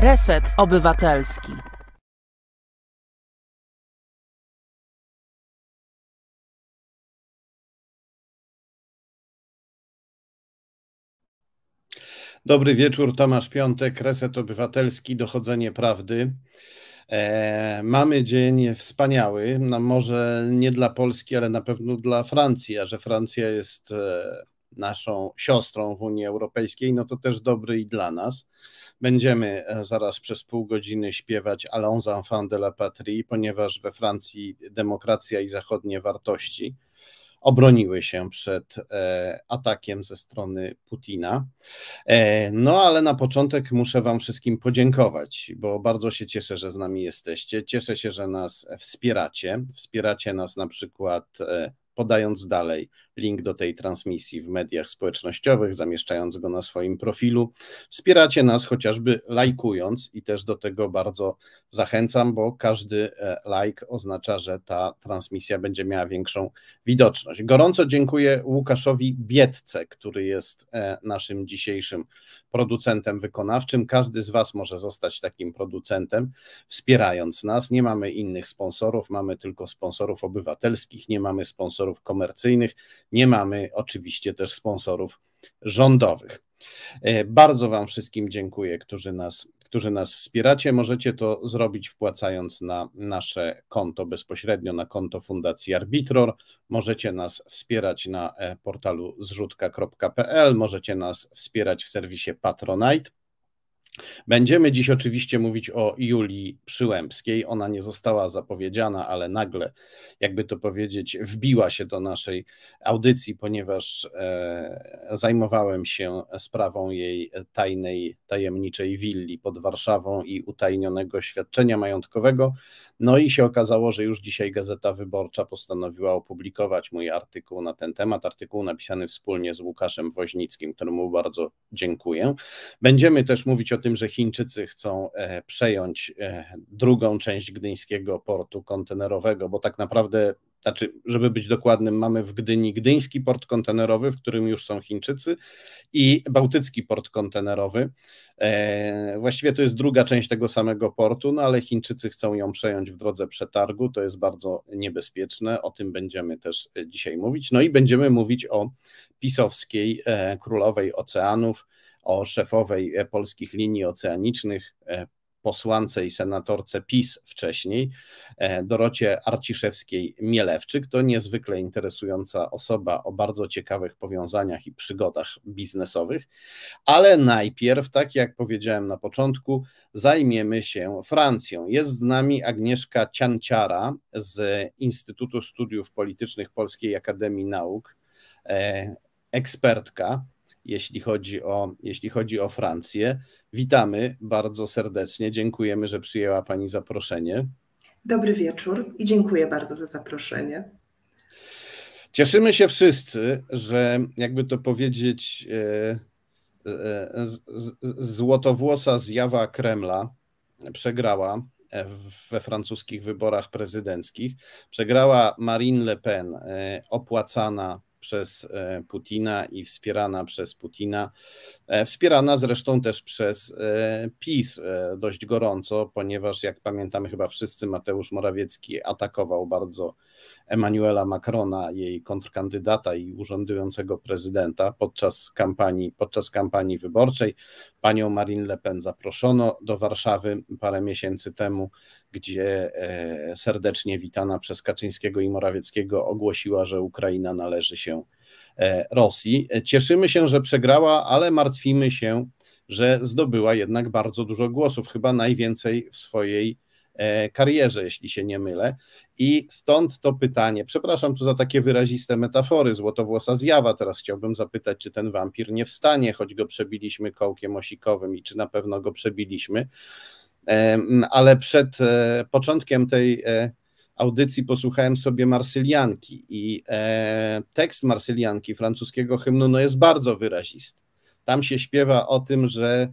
Reset Obywatelski. Dobry wieczór, Tomasz Piątek, Reset Obywatelski, Dochodzenie Prawdy. E, mamy dzień wspaniały, no może nie dla Polski, ale na pewno dla Francji, a że Francja jest e, naszą siostrą w Unii Europejskiej, no to też dobry i dla nas. Będziemy e, zaraz przez pół godziny śpiewać Allons enfants de la patrie, ponieważ we Francji demokracja i zachodnie wartości obroniły się przed e, atakiem ze strony Putina. E, no ale na początek muszę Wam wszystkim podziękować, bo bardzo się cieszę, że z nami jesteście. Cieszę się, że nas wspieracie. Wspieracie nas na przykład podając dalej link do tej transmisji w mediach społecznościowych, zamieszczając go na swoim profilu. Wspieracie nas chociażby lajkując i też do tego bardzo zachęcam, bo każdy e, like oznacza, że ta transmisja będzie miała większą widoczność. Gorąco dziękuję Łukaszowi Biedce, który jest e, naszym dzisiejszym producentem wykonawczym. Każdy z Was może zostać takim producentem, wspierając nas. Nie mamy innych sponsorów, mamy tylko sponsorów obywatelskich, nie mamy sponsorów komercyjnych, nie mamy oczywiście też sponsorów rządowych. E, bardzo Wam wszystkim dziękuję, którzy nas, którzy nas wspieracie. Możecie to zrobić wpłacając na nasze konto bezpośrednio, na konto Fundacji Arbitror. Możecie nas wspierać na e, portalu zrzutka.pl, możecie nas wspierać w serwisie Patronite. Będziemy dziś oczywiście mówić o Julii Przyłębskiej. Ona nie została zapowiedziana, ale nagle, jakby to powiedzieć, wbiła się do naszej audycji, ponieważ e, zajmowałem się sprawą jej tajnej, tajemniczej willi pod Warszawą i utajnionego świadczenia majątkowego. No i się okazało, że już dzisiaj Gazeta Wyborcza postanowiła opublikować mój artykuł na ten temat. Artykuł napisany wspólnie z Łukaszem Woźnickim, któremu bardzo dziękuję. Będziemy też mówić o tym, że Chińczycy chcą e, przejąć e, drugą część gdyńskiego portu kontenerowego, bo tak naprawdę, znaczy, żeby być dokładnym, mamy w Gdyni gdyński port kontenerowy, w którym już są Chińczycy, i bałtycki port kontenerowy. E, właściwie to jest druga część tego samego portu, no ale Chińczycy chcą ją przejąć w drodze przetargu. To jest bardzo niebezpieczne. O tym będziemy też dzisiaj mówić. No i będziemy mówić o pisowskiej królowej oceanów o szefowej e, polskich linii oceanicznych, e, posłance i senatorce PiS wcześniej, e, Dorocie Arciszewskiej-Mielewczyk. To niezwykle interesująca osoba o bardzo ciekawych powiązaniach i przygodach biznesowych. Ale najpierw, tak jak powiedziałem na początku, zajmiemy się Francją. Jest z nami Agnieszka Cianciara z Instytutu Studiów Politycznych Polskiej Akademii Nauk, ekspertka jeśli chodzi o, jeśli chodzi o Francję. Witamy bardzo serdecznie. Dziękujemy, że przyjęła Pani zaproszenie. Dobry wieczór i dziękuję bardzo za zaproszenie. Cieszymy się wszyscy, że jakby to powiedzieć, e, e, złotowłosa zjawa Kremla przegrała we francuskich wyborach prezydenckich. Przegrała Marine Le Pen, e, opłacana przez e, Putina i wspierana przez Putina, e, wspierana zresztą też przez e, PiS dość gorąco, ponieważ jak pamiętamy chyba wszyscy, Mateusz Morawiecki atakował bardzo Emmanuela Macrona, jej kontrkandydata i urzędującego prezydenta podczas kampanii, podczas kampanii wyborczej. Panią Marine Le Pen zaproszono do Warszawy parę miesięcy temu, gdzie e, serdecznie witana przez Kaczyńskiego i Morawieckiego ogłosiła, że Ukraina należy się e, Rosji. Cieszymy się, że przegrała, ale martwimy się, że zdobyła jednak bardzo dużo głosów, chyba najwięcej w swojej E, karierze, jeśli się nie mylę. I stąd to pytanie, przepraszam tu za takie wyraziste metafory, złotowłosa zjawa, teraz chciałbym zapytać, czy ten wampir nie wstanie, choć go przebiliśmy kołkiem osikowym i czy na pewno go przebiliśmy. E, ale przed e, początkiem tej audycji posłuchałem sobie Marsylianki i tekst Marsylianki francuskiego hymnu no jest bardzo wyrazisty. Tam się śpiewa o tym, że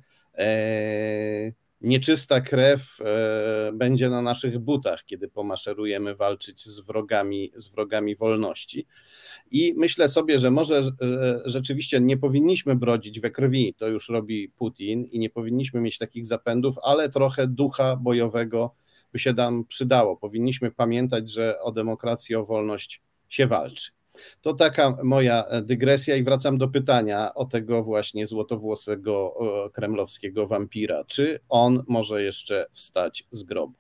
nieczysta krew e, będzie na naszych butach, kiedy pomaszerujemy walczyć z wrogami, z wrogami wolności. I myślę sobie, że może e, rzeczywiście nie powinniśmy brodzić we krwi, to już robi Putin, i nie powinniśmy mieć takich zapędów, ale trochę ducha bojowego by się nam przydało. Powinniśmy pamiętać, że o demokrację, o wolność się walczy. To taka moja e, dygresja i wracam do pytania o tego właśnie złotowłosego e, kremlowskiego wampira. Czy on może jeszcze wstać z grobu?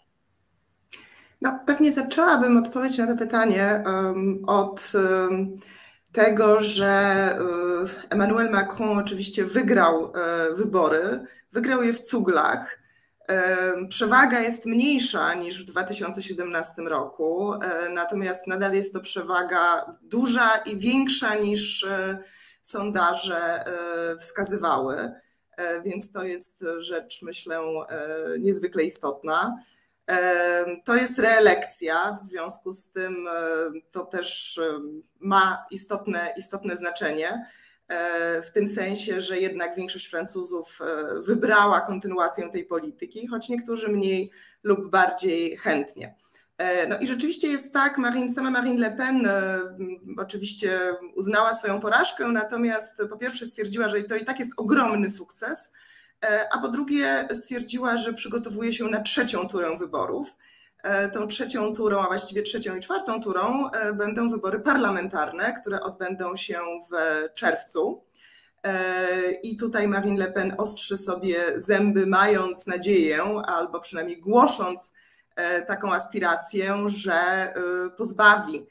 No, pewnie zaczęłabym odpowiedź na to pytanie um, od um, tego, że um, Emmanuel Macron oczywiście wygrał wybory, wygrał je w cuglach Przewaga jest mniejsza niż w 2017 roku, e, natomiast nadal jest to przewaga duża i większa niż e, sondaże e, wskazywały, więc to jest rzecz, myślę, niezwykle istotna. To jest reelekcja, w związku z tym to też ma istotne, istotne znaczenie. E, w tym sensie, że jednak większość Francuzów e, wybrała kontynuację tej polityki, choć niektórzy mniej lub bardziej chętnie. E, no i rzeczywiście jest tak, Marine, sama Marine Le Pen oczywiście uznała swoją porażkę, natomiast po pierwsze stwierdziła, że to i tak jest ogromny sukces, a po drugie stwierdziła, że przygotowuje się na trzecią turę wyborów E, tą trzecią turą, a właściwie trzecią i czwartą turą e, będą wybory parlamentarne, które odbędą się w czerwcu. E, I tutaj Marine Le Pen ostrzy sobie zęby, mając nadzieję, albo przynajmniej głosząc taką aspirację, że pozbawi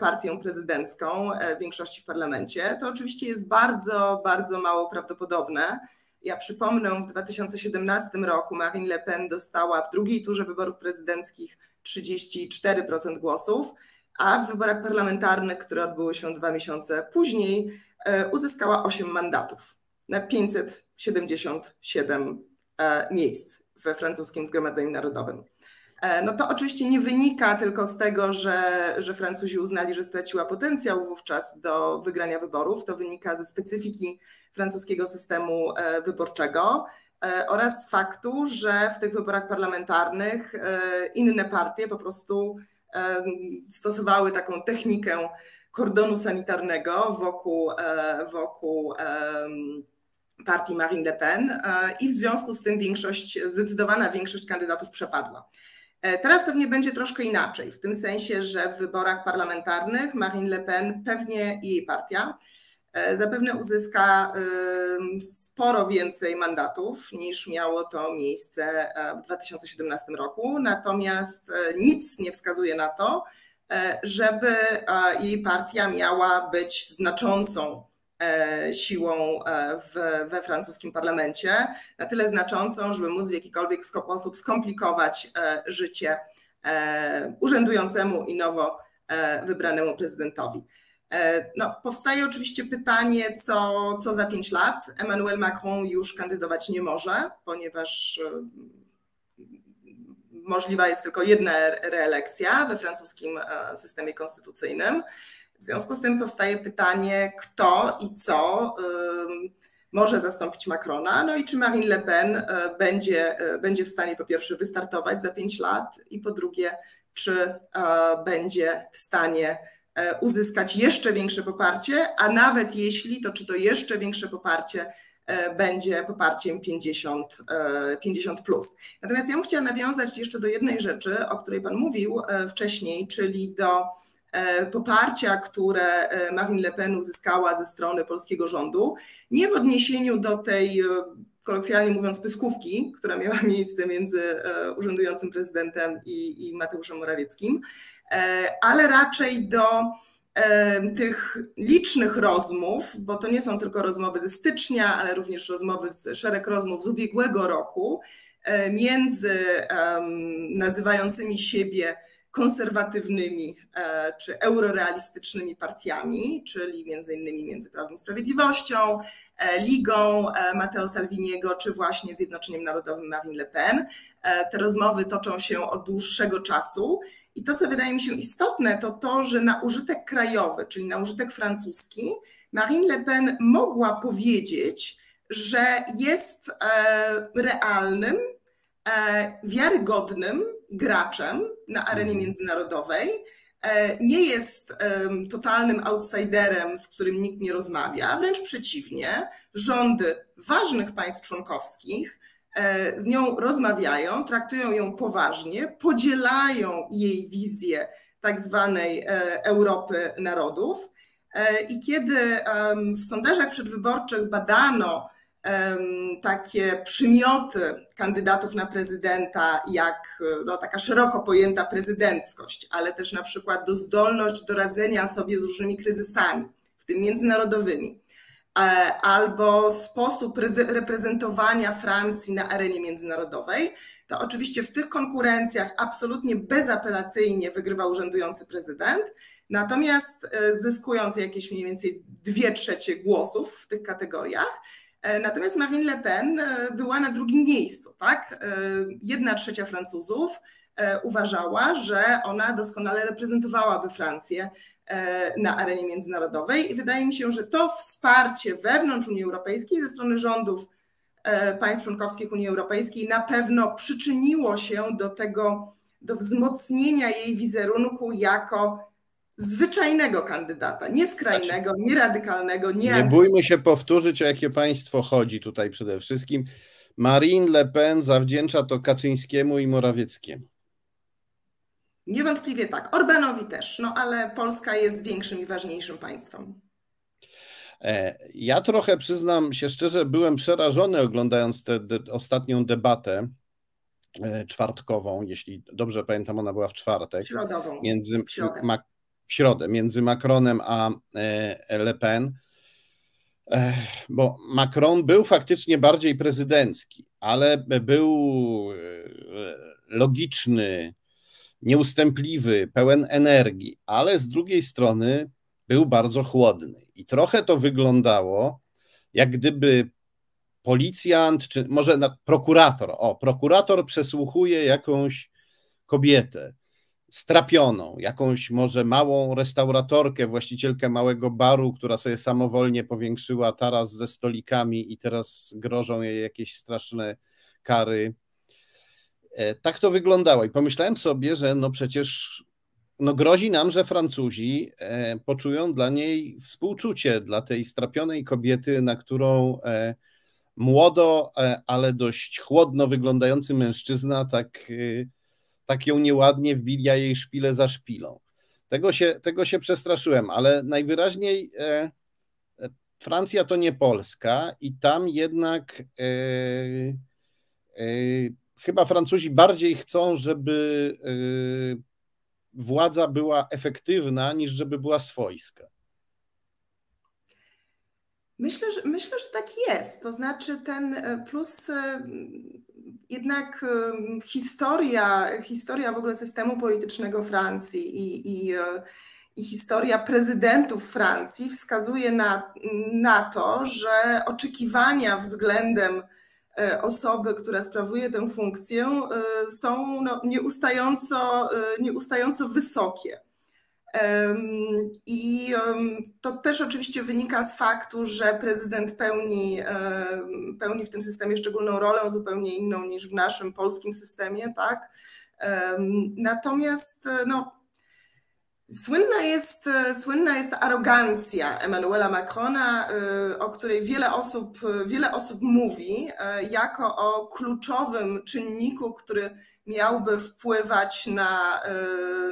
partię prezydencką większości w parlamencie. To oczywiście jest bardzo, bardzo mało prawdopodobne, ja przypomnę, w 2017 roku Marine Le Pen dostała w drugiej turze wyborów prezydenckich 34% głosów, a w wyborach parlamentarnych, które odbyły się dwa miesiące później, e, uzyskała 8 mandatów na 577 e, miejsc we francuskim Zgromadzeniu Narodowym. E, no to oczywiście nie wynika tylko z tego, że, że Francuzi uznali, że straciła potencjał wówczas do wygrania wyborów. To wynika ze specyfiki francuskiego systemu e, wyborczego e, oraz z faktu, że w tych wyborach parlamentarnych inne partie po prostu stosowały taką technikę kordonu sanitarnego wokół, wokół partii Marine Le Pen i w związku z tym większość, zdecydowana większość kandydatów przepadła. E, teraz pewnie będzie troszkę inaczej, w tym sensie, że w wyborach parlamentarnych Marine Le Pen pewnie i jej partia e, zapewne uzyska sporo więcej mandatów niż miało to miejsce e, w 2017 roku. Natomiast nic nie wskazuje na to, żeby jej partia miała być znaczącą E, siłą e, w, we francuskim parlamencie, na tyle znaczącą, żeby móc w jakikolwiek sposób skomplikować e, życie urzędującemu i nowo wybranemu prezydentowi. No, powstaje oczywiście pytanie, co, co za pięć lat. Emmanuel Macron już kandydować nie może, ponieważ możliwa jest tylko jedna reelekcja we francuskim systemie konstytucyjnym. W związku z tym powstaje pytanie, kto i co może zastąpić Macrona, no i czy Marine Le Pen y, będzie, y, będzie w stanie po pierwsze wystartować za pięć lat i po drugie, czy e, będzie w stanie e, uzyskać jeszcze większe poparcie, a nawet jeśli, to czy to jeszcze większe poparcie e, będzie poparciem 50, 50 plus. Natomiast ja bym chciała nawiązać jeszcze do jednej rzeczy, o której Pan mówił wcześniej, czyli do E, poparcia, które e, Marine Le Pen uzyskała ze strony polskiego rządu, nie w odniesieniu do tej e, kolokwialnie mówiąc, pyskówki, która miała miejsce między urzędującym prezydentem i, i Mateuszem Morawieckim, ale raczej do tych licznych rozmów, bo to nie są tylko rozmowy ze stycznia, ale również rozmowy, z, szereg rozmów z ubiegłego roku między nazywającymi siebie konserwatywnymi e, czy eurorealistycznymi partiami, czyli między innymi między Prawem i Sprawiedliwością, e, Ligą e, Matteo Salviniego czy właśnie Zjednoczeniem Narodowym Marine Le Pen. Te rozmowy toczą się od dłuższego czasu i to, co wydaje mi się istotne, to to, że na użytek krajowy, czyli na użytek francuski, Marine Le Pen mogła powiedzieć, że jest realnym, wiarygodnym graczem na arenie mhm. międzynarodowej, e, nie jest totalnym outsiderem, z którym nikt nie rozmawia, wręcz przeciwnie, rządy ważnych państw członkowskich e, z nią rozmawiają, traktują ją poważnie, podzielają jej wizję tak zwanej e, Europy narodów. I kiedy w sondażach przedwyborczych badano takie przymioty kandydatów na prezydenta, jak no, taka szeroko pojęta prezydenckość, ale też na przykład do zdolność do radzenia sobie z różnymi kryzysami, w tym międzynarodowymi, e, albo sposób reprezentowania Francji na arenie międzynarodowej, to oczywiście w tych konkurencjach absolutnie bezapelacyjnie wygrywa urzędujący prezydent, natomiast e, zyskując jakieś mniej więcej dwie trzecie głosów w tych kategoriach, E, natomiast Marine Le Pen e, była na drugim miejscu, tak? E, jedna trzecia Francuzów uważała, że ona doskonale reprezentowałaby Francję na arenie międzynarodowej i wydaje mi się, że to wsparcie wewnątrz Unii Europejskiej ze strony rządów państw członkowskich Unii Europejskiej na pewno przyczyniło się do tego, do wzmocnienia jej wizerunku jako zwyczajnego kandydata, nie skrajnego, nie radykalnego, nie. Nie bójmy się powtórzyć, o jakie państwo chodzi tutaj przede wszystkim. Marine Le Pen zawdzięcza to Kaczyńskiemu i Morawieckiemu. Niewątpliwie tak. Orbanowi też, no ale Polska jest większym i ważniejszym państwem. E, ja trochę przyznam się szczerze, byłem przerażony oglądając tę de ostatnią debatę e, czwartkową, jeśli dobrze pamiętam, ona była w czwartek. Środową. Między w w środę między Macronem a e, Le Pen, e, bo Macron był faktycznie bardziej prezydencki, ale był e, logiczny, nieustępliwy, pełen energii, ale z drugiej strony był bardzo chłodny. I trochę to wyglądało, jak gdyby policjant, czy może prokurator, o, prokurator przesłuchuje jakąś kobietę strapioną, jakąś może małą restauratorkę, właścicielkę małego baru, która sobie samowolnie powiększyła taras ze stolikami i teraz grożą jej jakieś straszne kary. E, tak to wyglądało i pomyślałem sobie, że no przecież no grozi nam, że Francuzi e, poczują dla niej współczucie, dla tej strapionej kobiety, na którą e, młodo, ale dość chłodno wyglądający mężczyzna tak y, tak ją nieładnie wbija jej szpilę za szpilą. Tego się, tego się przestraszyłem, ale najwyraźniej e, e, Francja to nie Polska i tam jednak e, e, chyba Francuzi bardziej chcą, żeby e, władza była efektywna, niż żeby była swojska. Myślę, że, myślę, że tak jest. To znaczy, ten e, plus jednak historia, historia w ogóle systemu politycznego Francji i, i, e, i, historia prezydentów Francji wskazuje na, na to, że oczekiwania względem e, osoby, która sprawuje tę funkcję, e, są no, nieustająco, nieustająco wysokie. I to też oczywiście wynika z faktu, że prezydent pełni, pełni w tym systemie szczególną rolę, zupełnie inną niż w naszym polskim systemie, tak? Natomiast no, Słynna jest, słynna jest arogancja Emmanuela Macrona, y, o której wiele osób, wiele osób mówi, y, jako o kluczowym czynniku, który miałby wpływać na, e,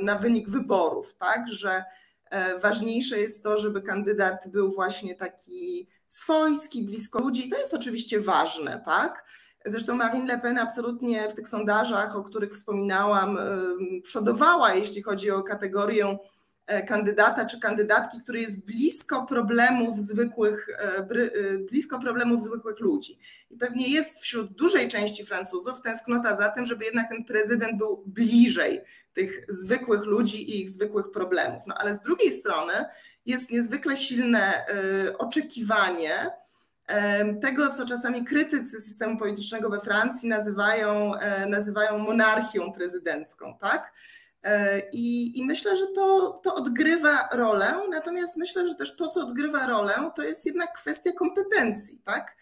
na wynik wyborów, tak? Że e, ważniejsze jest to, żeby kandydat był właśnie taki swojski, blisko ludzi. I To jest oczywiście ważne, tak? Zresztą Marine Le Pen absolutnie w tych sondażach, o których wspominałam, e, przodowała, jeśli chodzi o kategorię E, kandydata czy kandydatki, który jest blisko problemów zwykłych, e, e, blisko problemów zwykłych ludzi. I pewnie jest wśród dużej części Francuzów tęsknota za tym, żeby jednak ten prezydent był bliżej tych zwykłych ludzi i ich zwykłych problemów. No ale z drugiej strony jest niezwykle silne oczekiwanie tego, co czasami krytycy systemu politycznego we Francji nazywają, nazywają monarchią prezydencką, tak? E, I, I, myślę, że to, to odgrywa rolę, natomiast myślę, że też to, co odgrywa rolę, to jest jednak kwestia kompetencji, tak?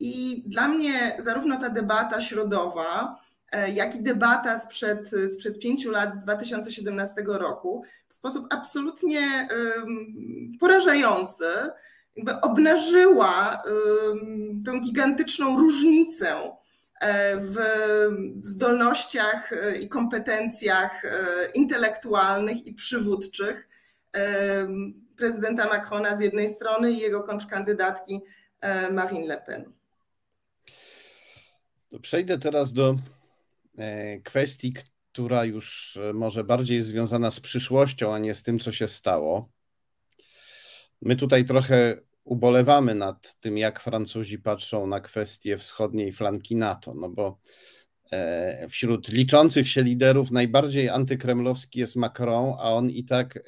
I dla mnie zarówno ta debata środowa, e, jak i debata sprzed, sprzed pięciu lat, z 2017 roku, w sposób absolutnie porażający, jakby obnażyła tą gigantyczną różnicę E, w zdolnościach e, i kompetencjach e, intelektualnych i przywódczych prezydenta Macrona z jednej strony i jego kontrkandydatki Marine Le Pen. Przejdę teraz do kwestii, która już może bardziej jest związana z przyszłością, a nie z tym, co się stało. My tutaj trochę ubolewamy nad tym, jak Francuzi patrzą na kwestie wschodniej flanki NATO, no bo e, wśród liczących się liderów najbardziej antykremlowski jest Macron, a on i tak e,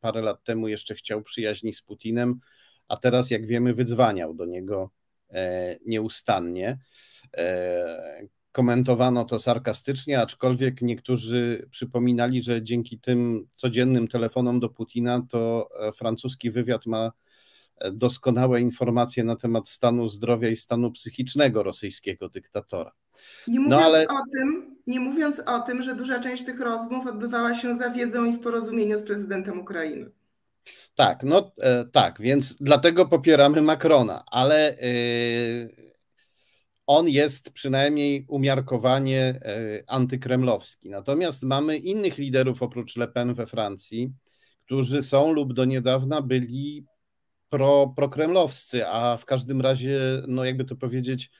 parę lat temu jeszcze chciał przyjaźni z Putinem, a teraz, jak wiemy, wydzwaniał do niego e, nieustannie. Komentowano to sarkastycznie, aczkolwiek niektórzy przypominali, że dzięki tym codziennym telefonom do Putina to francuski wywiad ma doskonałe informacje na temat stanu zdrowia i stanu psychicznego rosyjskiego dyktatora. Nie no mówiąc, no, ale... o tym, nie mówiąc o tym, że duża część tych rozmów odbywała się za wiedzą i w porozumieniu z prezydentem Ukrainy. Tak, no e, tak, więc dlatego popieramy Macrona, ale e, on jest przynajmniej umiarkowanie e, antykremlowski. Natomiast mamy innych liderów oprócz Le Pen we Francji, którzy są lub do niedawna byli pro, prokremlowscy, a w każdym razie, no jakby to powiedzieć,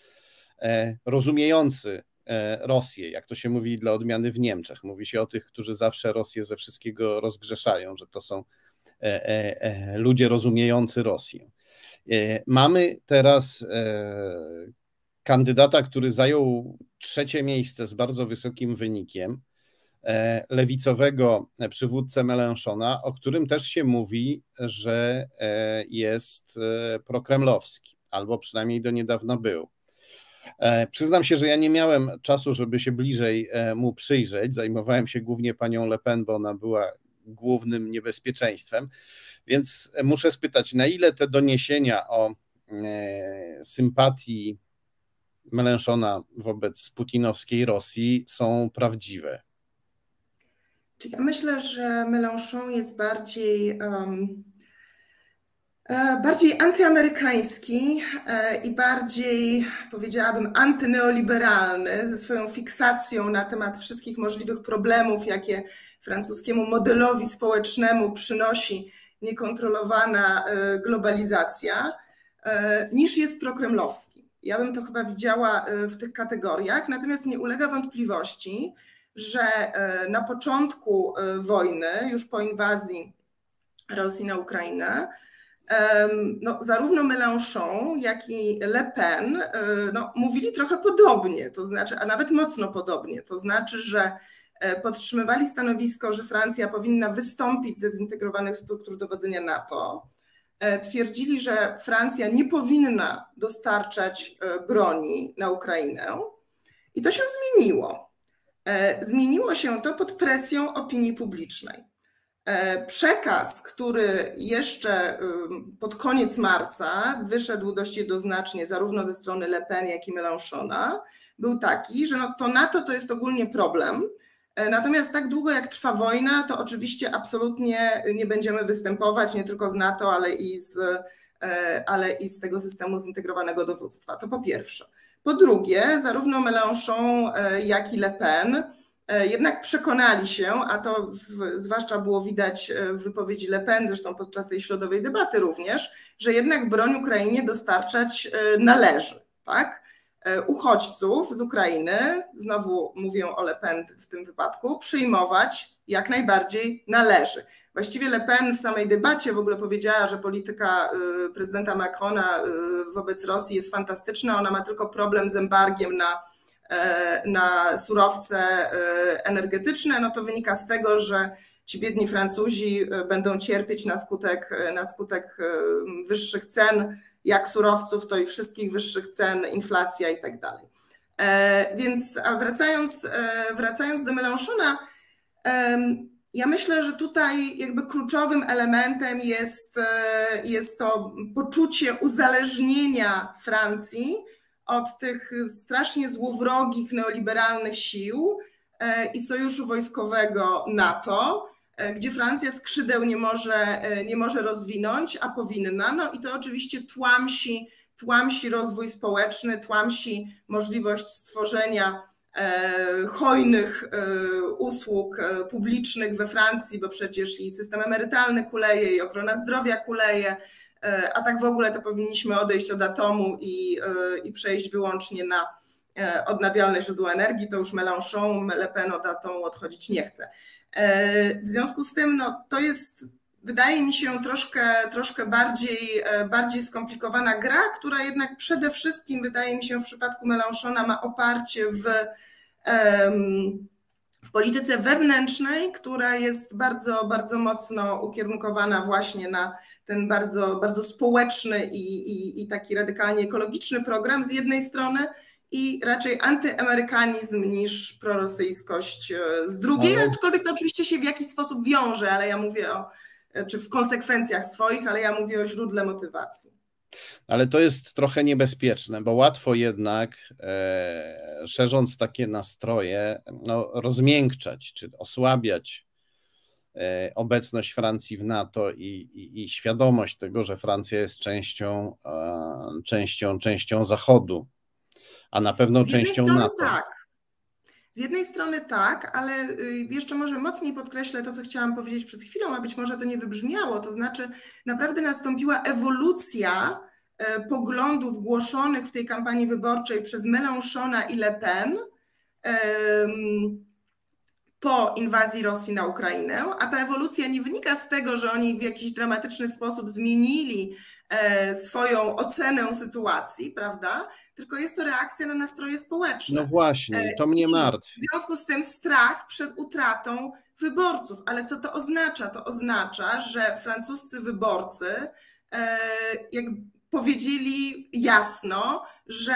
e, rozumiejący e, Rosję, jak to się mówi dla odmiany w Niemczech. Mówi się o tych, którzy zawsze Rosję ze wszystkiego rozgrzeszają, że to są e, ludzie rozumiejący Rosję. Mamy teraz kandydata, który zajął trzecie miejsce z bardzo wysokim wynikiem. E, lewicowego przywódcę Melenchona, o którym też się mówi, że e, jest e, prokremlowski, albo przynajmniej do niedawna był. Przyznam się, że ja nie miałem czasu, żeby się bliżej mu przyjrzeć. Zajmowałem się głównie panią Le Pen, bo ona była głównym niebezpieczeństwem. Więc muszę spytać, na ile te doniesienia o sympatii Melenchona wobec putinowskiej Rosji są prawdziwe? ja myślę, że Mélenchon jest bardziej. Um, bardziej antyamerykański e, i bardziej, powiedziałabym, antyneoliberalny, ze swoją fiksacją na temat wszystkich możliwych problemów, jakie francuskiemu modelowi społecznemu przynosi niekontrolowana e, globalizacja, niż jest prokremlowski. Ja bym to chyba widziała w tych kategoriach, natomiast nie ulega wątpliwości, że e, na początku e, wojny, już po inwazji Rosji na Ukrainę, no, zarówno Mélenchon, jak i Le Pen e, no, mówili trochę podobnie, to znaczy, a nawet mocno podobnie, to znaczy, że podtrzymywali stanowisko, że Francja powinna wystąpić ze zintegrowanych struktur dowodzenia NATO. Twierdzili, że Francja nie powinna dostarczać broni na Ukrainę. I to się zmieniło. E, zmieniło się to pod presją opinii publicznej. E, przekaz, który jeszcze pod koniec marca wyszedł dość jednoznacznie zarówno ze strony Le Pen, jak i Mélenchona, był taki, że no to NATO to jest ogólnie problem, e, natomiast tak długo jak trwa wojna, to oczywiście absolutnie nie będziemy występować nie tylko z NATO, ale i z, ale i z tego systemu zintegrowanego dowództwa. To po pierwsze. Po drugie, zarówno Mélenchon, e, jak i Le Pen e, jednak przekonali się, a to w, zwłaszcza było widać e, w wypowiedzi Le Pen, zresztą podczas tej środowej debaty również, że jednak broń Ukrainie dostarczać należy. Tak? Uchodźców z Ukrainy, znowu mówię o Le Pen w tym wypadku, przyjmować jak najbardziej należy. Właściwie Le Pen w samej debacie w ogóle powiedziała, że polityka y, prezydenta Macrona y, wobec Rosji jest fantastyczna, ona ma tylko problem z embargiem na, e, na surowce e, energetyczne. No to wynika z tego, że ci biedni Francuzi e, będą cierpieć na skutek, na skutek wyższych cen, jak surowców, to i wszystkich wyższych cen, inflacja i tak dalej. Więc wracając, wracając do Mélenchona. Ja myślę, że tutaj jakby kluczowym elementem jest, e, jest to poczucie uzależnienia Francji od tych strasznie złowrogich neoliberalnych sił e, i sojuszu wojskowego NATO, e, gdzie Francja skrzydeł nie może, nie może rozwinąć, a powinna. No i to oczywiście tłamsi, tłamsi rozwój społeczny, tłamsi możliwość stworzenia E, hojnych e, usług e, publicznych we Francji, bo przecież i system emerytalny kuleje, i ochrona zdrowia kuleje, a tak w ogóle to powinniśmy odejść od atomu i, i przejść wyłącznie na odnawialne źródła energii, to już Mélenchon, Le Pen od atomu odchodzić nie chce. W związku z tym no, to jest wydaje mi się troszkę, troszkę bardziej, e, bardziej skomplikowana gra, która jednak przede wszystkim, wydaje mi się, w przypadku Melanchona ma oparcie w, w polityce wewnętrznej, która jest bardzo, bardzo mocno ukierunkowana właśnie na ten bardzo, bardzo społeczny i, i, i taki radykalnie ekologiczny program z jednej strony, i raczej antyamerykanizm niż prorosyjskość e, z drugiej, ale... aczkolwiek to oczywiście się w jakiś sposób wiąże, ale ja mówię o E, czy w konsekwencjach swoich, ale ja mówię o źródle motywacji. Ale to jest trochę niebezpieczne, bo łatwo jednak e, szerząc takie nastroje, no, rozmiękczać czy osłabiać e, obecność Francji w NATO i, i, i, świadomość tego, że Francja jest częścią, e, częścią, częścią Zachodu, a na pewno częścią NATO. Tak. Z jednej strony tak, ale y, jeszcze może mocniej podkreślę to, co chciałam powiedzieć przed chwilą, a być może to nie wybrzmiało, to znaczy naprawdę nastąpiła ewolucja e, poglądów głoszonych w tej kampanii wyborczej przez Melanchona i Le Pen po inwazji Rosji na Ukrainę, a ta ewolucja nie wynika z tego, że oni w jakiś dramatyczny sposób zmienili e, swoją ocenę sytuacji, prawda? Tylko jest to reakcja na nastroje społeczne. No właśnie, e, to mnie martwi. W związku z tym strach przed utratą wyborców. Ale co to oznacza? To oznacza, że francuscy wyborcy e, jak powiedzieli jasno, że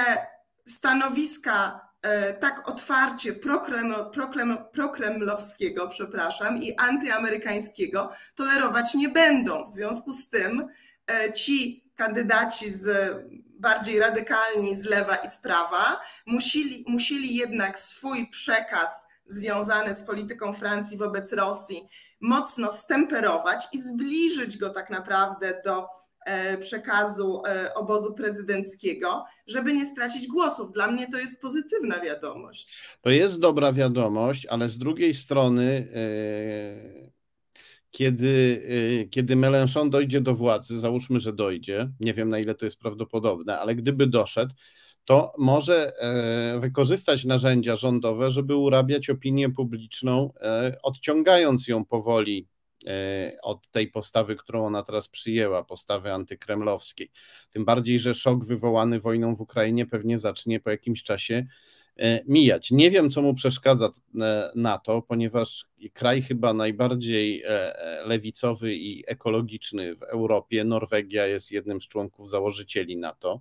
stanowiska E, tak otwarcie prokremlowskiego przepraszam, i antyamerykańskiego tolerować nie będą. W związku z tym e, ci kandydaci z bardziej radykalni z lewa i z prawa musieli, musieli jednak swój przekaz związany z polityką Francji wobec Rosji mocno stemperować i zbliżyć go tak naprawdę do E, przekazu e, obozu prezydenckiego, żeby nie stracić głosów. Dla mnie to jest pozytywna wiadomość. To jest dobra wiadomość, ale z drugiej strony, e, kiedy, kiedy Mélenchon dojdzie do władzy, załóżmy, że dojdzie, nie wiem na ile to jest prawdopodobne, ale gdyby doszedł, to może wykorzystać narzędzia rządowe, żeby urabiać opinię publiczną, odciągając ją powoli E, od tej postawy, którą ona teraz przyjęła, postawy antykremlowskiej. Tym bardziej, że szok wywołany wojną w Ukrainie pewnie zacznie po jakimś czasie e, mijać. Nie wiem, co mu przeszkadza e, na to, ponieważ kraj chyba najbardziej lewicowy i ekologiczny w Europie, Norwegia jest jednym z członków założycieli NATO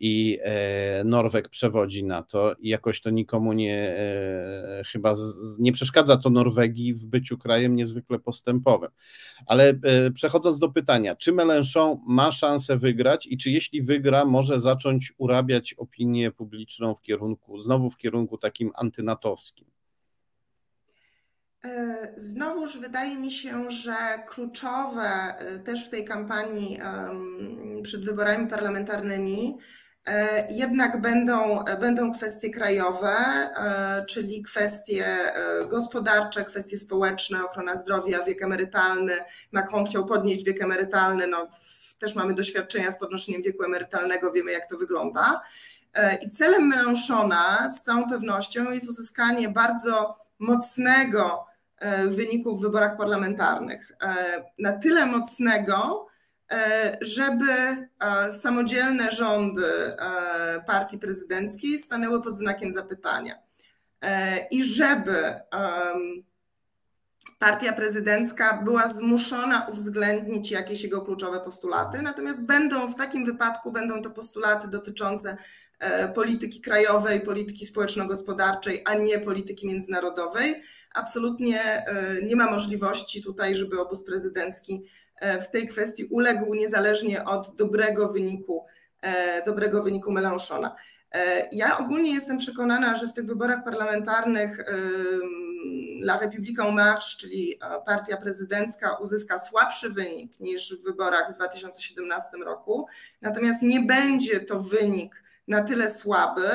i e, Norweg przewodzi na to i jakoś to nikomu nie e, chyba z, nie przeszkadza to Norwegii w byciu krajem niezwykle postępowym. Ale e, przechodząc do pytania, czy Mélenchon ma szansę wygrać i czy jeśli wygra, może zacząć urabiać opinię publiczną w kierunku, znowu w kierunku takim antynatowskim? Znowuż wydaje mi się, że kluczowe też w tej kampanii przed wyborami parlamentarnymi E, jednak będą, będą kwestie krajowe, e, czyli kwestie e, gospodarcze, kwestie społeczne, ochrona zdrowia, wiek emerytalny. Macron chciał podnieść wiek emerytalny, no, też mamy doświadczenia z podnoszeniem wieku emerytalnego, wiemy jak to wygląda. I celem Melanchona z całą pewnością jest uzyskanie bardzo mocnego wyniku w wyborach parlamentarnych. Na tyle mocnego, E, żeby e, samodzielne rządy e, partii prezydenckiej stanęły pod znakiem zapytania i żeby partia prezydencka była zmuszona uwzględnić jakieś jego kluczowe postulaty, natomiast będą w takim wypadku będą to postulaty dotyczące polityki krajowej, polityki społeczno-gospodarczej, a nie polityki międzynarodowej. Absolutnie nie ma możliwości tutaj, żeby obóz prezydencki E, w tej kwestii uległ niezależnie od dobrego wyniku, e, dobrego wyniku Melanchona. E, ja ogólnie jestem przekonana, że w tych wyborach parlamentarnych La République en Marche, czyli partia prezydencka, uzyska słabszy wynik niż w wyborach w 2017 roku. Natomiast nie będzie to wynik na tyle słaby,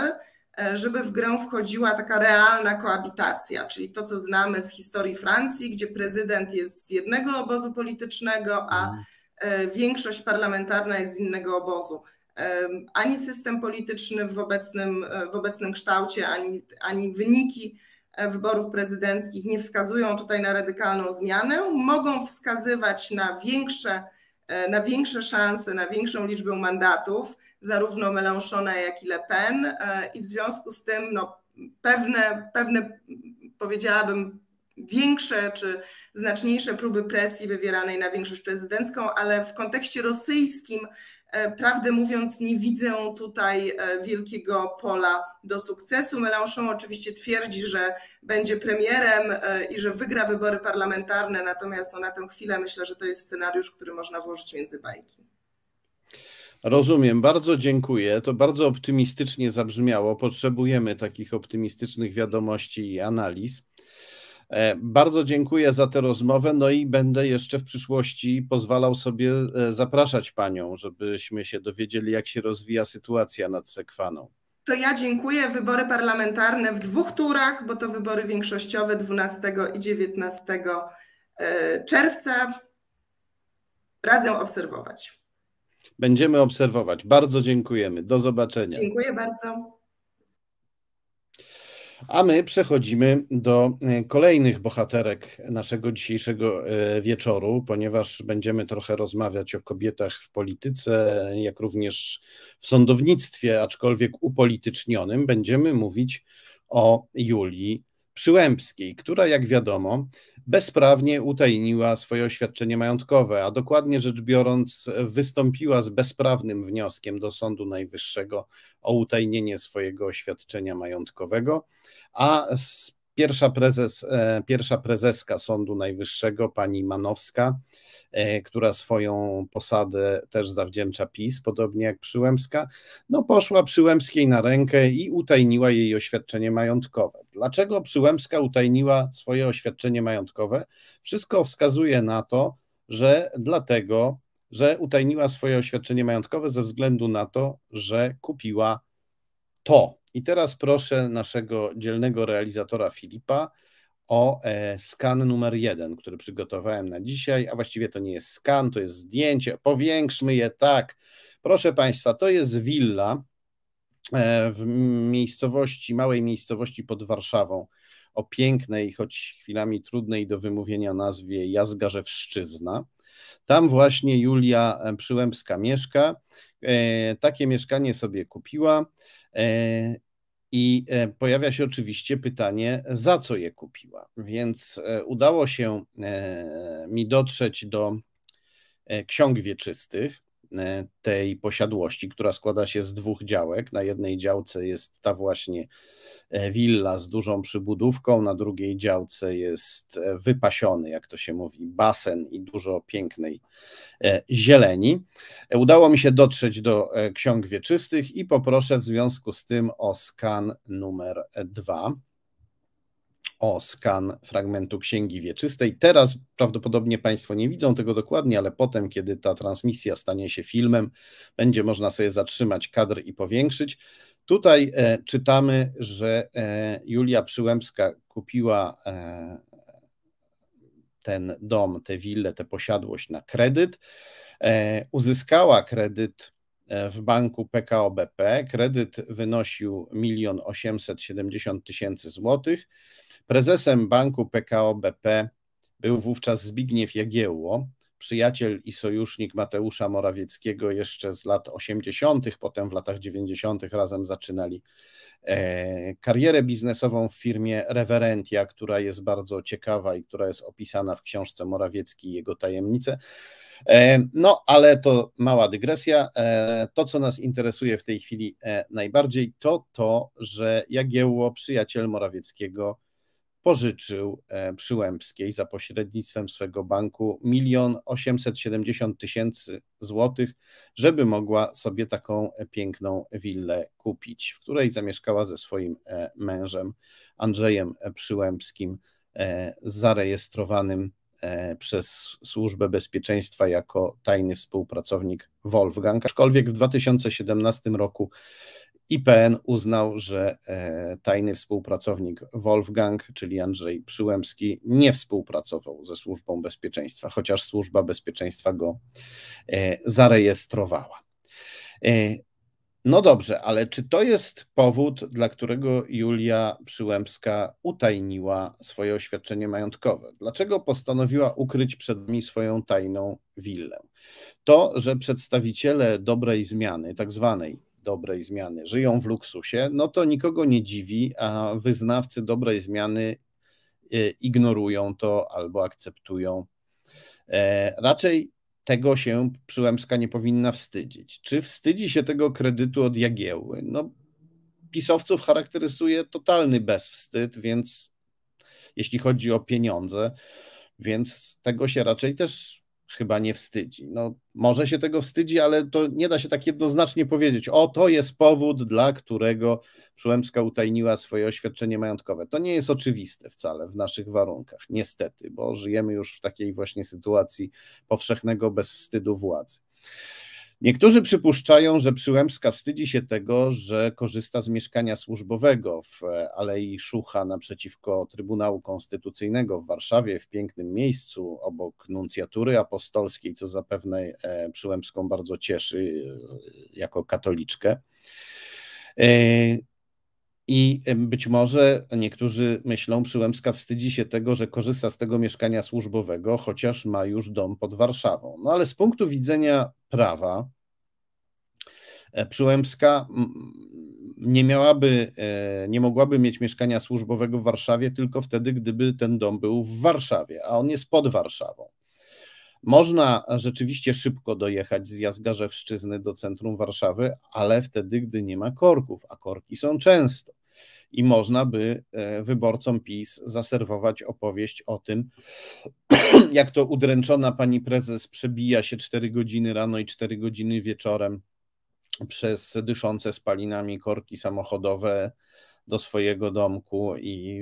E, żeby w grę wchodziła taka realna koabitacja, czyli to, co znamy z historii Francji, gdzie prezydent jest z jednego obozu politycznego, a mhm. e, większość parlamentarna jest z innego obozu. E, ani system polityczny w obecnym, w obecnym kształcie, ani, ani wyniki wyborów prezydenckich nie wskazują tutaj na radykalną zmianę, mogą wskazywać na większe, na większe szanse, na większą liczbę mandatów zarówno Melanchona, jak i Le Pen e, i w związku z tym no, pewne, pewne, powiedziałabym, większe czy znaczniejsze próby presji wywieranej na większość prezydencką, ale w kontekście rosyjskim, e, prawdę mówiąc, nie widzę tutaj e, wielkiego pola do sukcesu. Mélenchon oczywiście twierdzi, że będzie premierem i że wygra wybory parlamentarne, natomiast no, na tę chwilę myślę, że to jest scenariusz, który można włożyć między bajki. Rozumiem, bardzo dziękuję. To bardzo optymistycznie zabrzmiało. Potrzebujemy takich optymistycznych wiadomości i analiz. E, bardzo dziękuję za tę rozmowę. No i będę jeszcze w przyszłości pozwalał sobie e, zapraszać panią, żebyśmy się dowiedzieli, jak się rozwija sytuacja nad Sekwaną. To ja dziękuję. Wybory parlamentarne w dwóch turach, bo to wybory większościowe 12 i 19 e, czerwca. Radzę obserwować. Będziemy obserwować. Bardzo dziękujemy. Do zobaczenia. Dziękuję bardzo. A my przechodzimy do e, kolejnych bohaterek naszego dzisiejszego e, wieczoru, ponieważ będziemy trochę rozmawiać o kobietach w polityce, jak również w sądownictwie, aczkolwiek upolitycznionym. Będziemy mówić o Julii Przyłębskiej, która, jak wiadomo, bezprawnie utajniła swoje oświadczenie majątkowe, a dokładnie rzecz biorąc, wystąpiła z bezprawnym wnioskiem do Sądu Najwyższego o utajnienie swojego oświadczenia majątkowego, a z pierwsza, prezes, e, pierwsza prezeska Sądu Najwyższego, pani Manowska, e, która swoją posadę też zawdzięcza PiS, podobnie jak Przyłębska, no poszła Przyłębskiej na rękę i utajniła jej oświadczenie majątkowe. Dlaczego Przyłębska utajniła swoje oświadczenie majątkowe? Wszystko wskazuje na to, że dlatego, że utajniła swoje oświadczenie majątkowe ze względu na to, że kupiła to, i teraz proszę naszego dzielnego realizatora Filipa o e, skan numer jeden, który przygotowałem na dzisiaj, a właściwie to nie jest skan, to jest zdjęcie. Powiększmy je tak. Proszę Państwa, to jest willa e, w miejscowości, małej miejscowości pod Warszawą, o pięknej, choć chwilami trudnej do wymówienia nazwie Jazgarzewszczyzna. Tam właśnie Julia Przyłębska mieszka. E, takie mieszkanie sobie kupiła. E, I e, pojawia się oczywiście pytanie, za co je kupiła. Więc e, udało się mi dotrzeć do ksiąg wieczystych, E, tej posiadłości, która składa się z dwóch działek. Na jednej działce jest ta właśnie e, willa z dużą przybudówką, na drugiej działce jest e, wypasiony, jak to się mówi, basen i dużo pięknej zieleni. Udało mi się dotrzeć do ksiąg wieczystych i poproszę w związku z tym o skan numer dwa o skan fragmentu Księgi Wieczystej. Teraz prawdopodobnie Państwo nie widzą tego dokładnie, ale potem, kiedy ta transmisja stanie się filmem, będzie można sobie zatrzymać kadr i powiększyć. Tutaj e, czytamy, że e, Julia Przyłębska kupiła e, ten dom, tę willę, tę posiadłość na kredyt. E, uzyskała kredyt w banku PKO BP. Kredyt wynosił 1 870 tysięcy złotych. Prezesem banku PKO BP był wówczas Zbigniew Jagiełło, przyjaciel i sojusznik Mateusza Morawieckiego jeszcze z lat 80., potem w latach 90. razem zaczynali e, karierę biznesową w firmie Reverentia, która jest bardzo ciekawa i która jest opisana w książce Morawiecki i jego tajemnice. E, no, ale to mała dygresja. E, to, co nas interesuje w tej chwili e, najbardziej, to to, że Jagiełło, przyjaciel Morawieckiego, pożyczył Przyłębskiej za pośrednictwem swego banku milion 870 tysięcy złotych, żeby mogła sobie taką piękną willę kupić, w której zamieszkała ze swoim mężem Andrzejem Przyłębskim, zarejestrowanym E, przez Służbę Bezpieczeństwa jako tajny współpracownik Wolfgang, aczkolwiek w 2017 roku IPN uznał, że e, tajny współpracownik Wolfgang, czyli Andrzej Przyłębski, nie współpracował ze Służbą Bezpieczeństwa, chociaż Służba Bezpieczeństwa go e, zarejestrowała. No dobrze, ale czy to jest powód, dla którego Julia Przyłębska utajniła swoje oświadczenie majątkowe? Dlaczego postanowiła ukryć przed mi swoją tajną willę? To, że przedstawiciele dobrej zmiany, tak zwanej dobrej zmiany, żyją w luksusie, no to nikogo nie dziwi, a wyznawcy dobrej zmiany e, ignorują to albo akceptują. E, raczej tego się Przyłębska nie powinna wstydzić. Czy wstydzi się tego kredytu od Jagieły? No, pisowców charakteryzuje totalny bezwstyd, więc jeśli chodzi o pieniądze, więc tego się raczej też chyba nie wstydzi. No, może się tego wstydzi, ale to nie da się tak jednoznacznie powiedzieć. O, to jest powód, dla którego Przyłębska utajniła swoje oświadczenie majątkowe. To nie jest oczywiste wcale w naszych warunkach, niestety, bo żyjemy już w takiej właśnie sytuacji powszechnego bezwstydu władzy. Niektórzy przypuszczają, że Przyłębska wstydzi się tego, że korzysta z mieszkania służbowego w e, Alei Szucha naprzeciwko Trybunału Konstytucyjnego w Warszawie, w pięknym miejscu obok nuncjatury apostolskiej, co zapewne e, Przyłębską bardzo cieszy e, jako katoliczkę. I być może niektórzy myślą, Przyłębska wstydzi się tego, że korzysta z tego mieszkania służbowego, chociaż ma już dom pod Warszawą. No ale z punktu widzenia prawa, e, Przyłębska nie miałaby, e, nie mogłaby mieć mieszkania służbowego w Warszawie tylko wtedy, gdyby ten dom był w Warszawie, a on jest pod Warszawą. Można rzeczywiście szybko dojechać z Jazgarzewszczyzny do centrum Warszawy, ale wtedy, gdy nie ma korków, a korki są często i można by e, wyborcom PiS zaserwować opowieść o tym, jak to udręczona pani prezes przebija się 4 godziny rano i 4 godziny wieczorem przez dyszące spalinami korki samochodowe do swojego domku i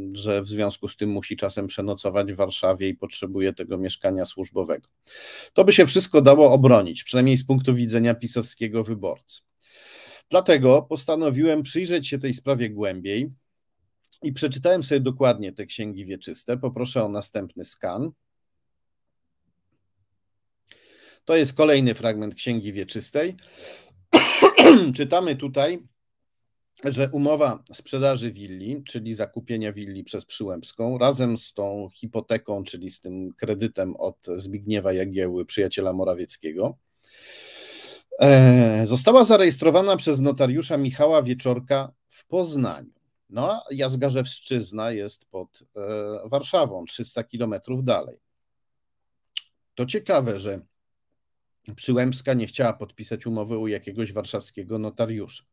mm, że w związku z tym musi czasem przenocować w Warszawie i potrzebuje tego mieszkania służbowego. To by się wszystko dało obronić, przynajmniej z punktu widzenia pisowskiego wyborcy. Dlatego postanowiłem przyjrzeć się tej sprawie głębiej i przeczytałem sobie dokładnie te księgi wieczyste. Poproszę o następny skan. To jest kolejny fragment księgi wieczystej. Czytamy tutaj, że umowa sprzedaży willi, czyli zakupienia willi przez Przyłębską, razem z tą hipoteką, czyli z tym kredytem od Zbigniewa Jagieły, przyjaciela Morawieckiego, E, została zarejestrowana przez notariusza Michała Wieczorka w Poznaniu. No a Jazgarzewszczyzna jest pod e, Warszawą, 300 kilometrów dalej. To ciekawe, że Przyłębska nie chciała podpisać umowy u jakiegoś warszawskiego notariusza.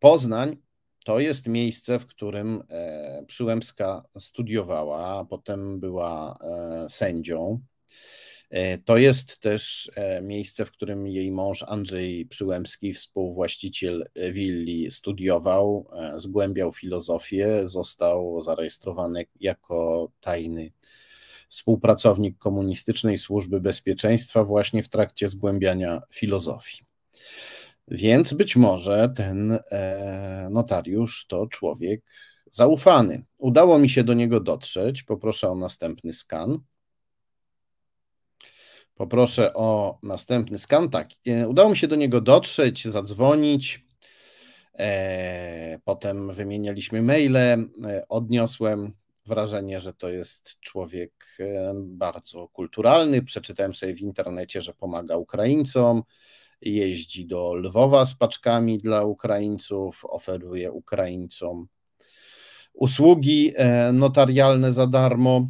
Poznań to jest miejsce, w którym e, Przyłębska studiowała, a potem była sędzią. E, to jest też e, miejsce, w którym jej mąż Andrzej Przyłębski, współwłaściciel e, willi, studiował, zgłębiał filozofię, został zarejestrowany jako tajny współpracownik komunistycznej służby bezpieczeństwa właśnie w trakcie zgłębiania filozofii. Więc być może ten notariusz to człowiek zaufany. Udało mi się do niego dotrzeć. Poproszę o następny skan. Poproszę o następny skan. Tak, e, udało mi się do niego dotrzeć, zadzwonić. E, potem wymienialiśmy maile. E, odniosłem wrażenie, że to jest człowiek bardzo kulturalny. Przeczytałem sobie w internecie, że pomaga Ukraińcom, jeździ do Lwowa z paczkami dla Ukraińców, oferuje Ukraińcom usługi notarialne za darmo.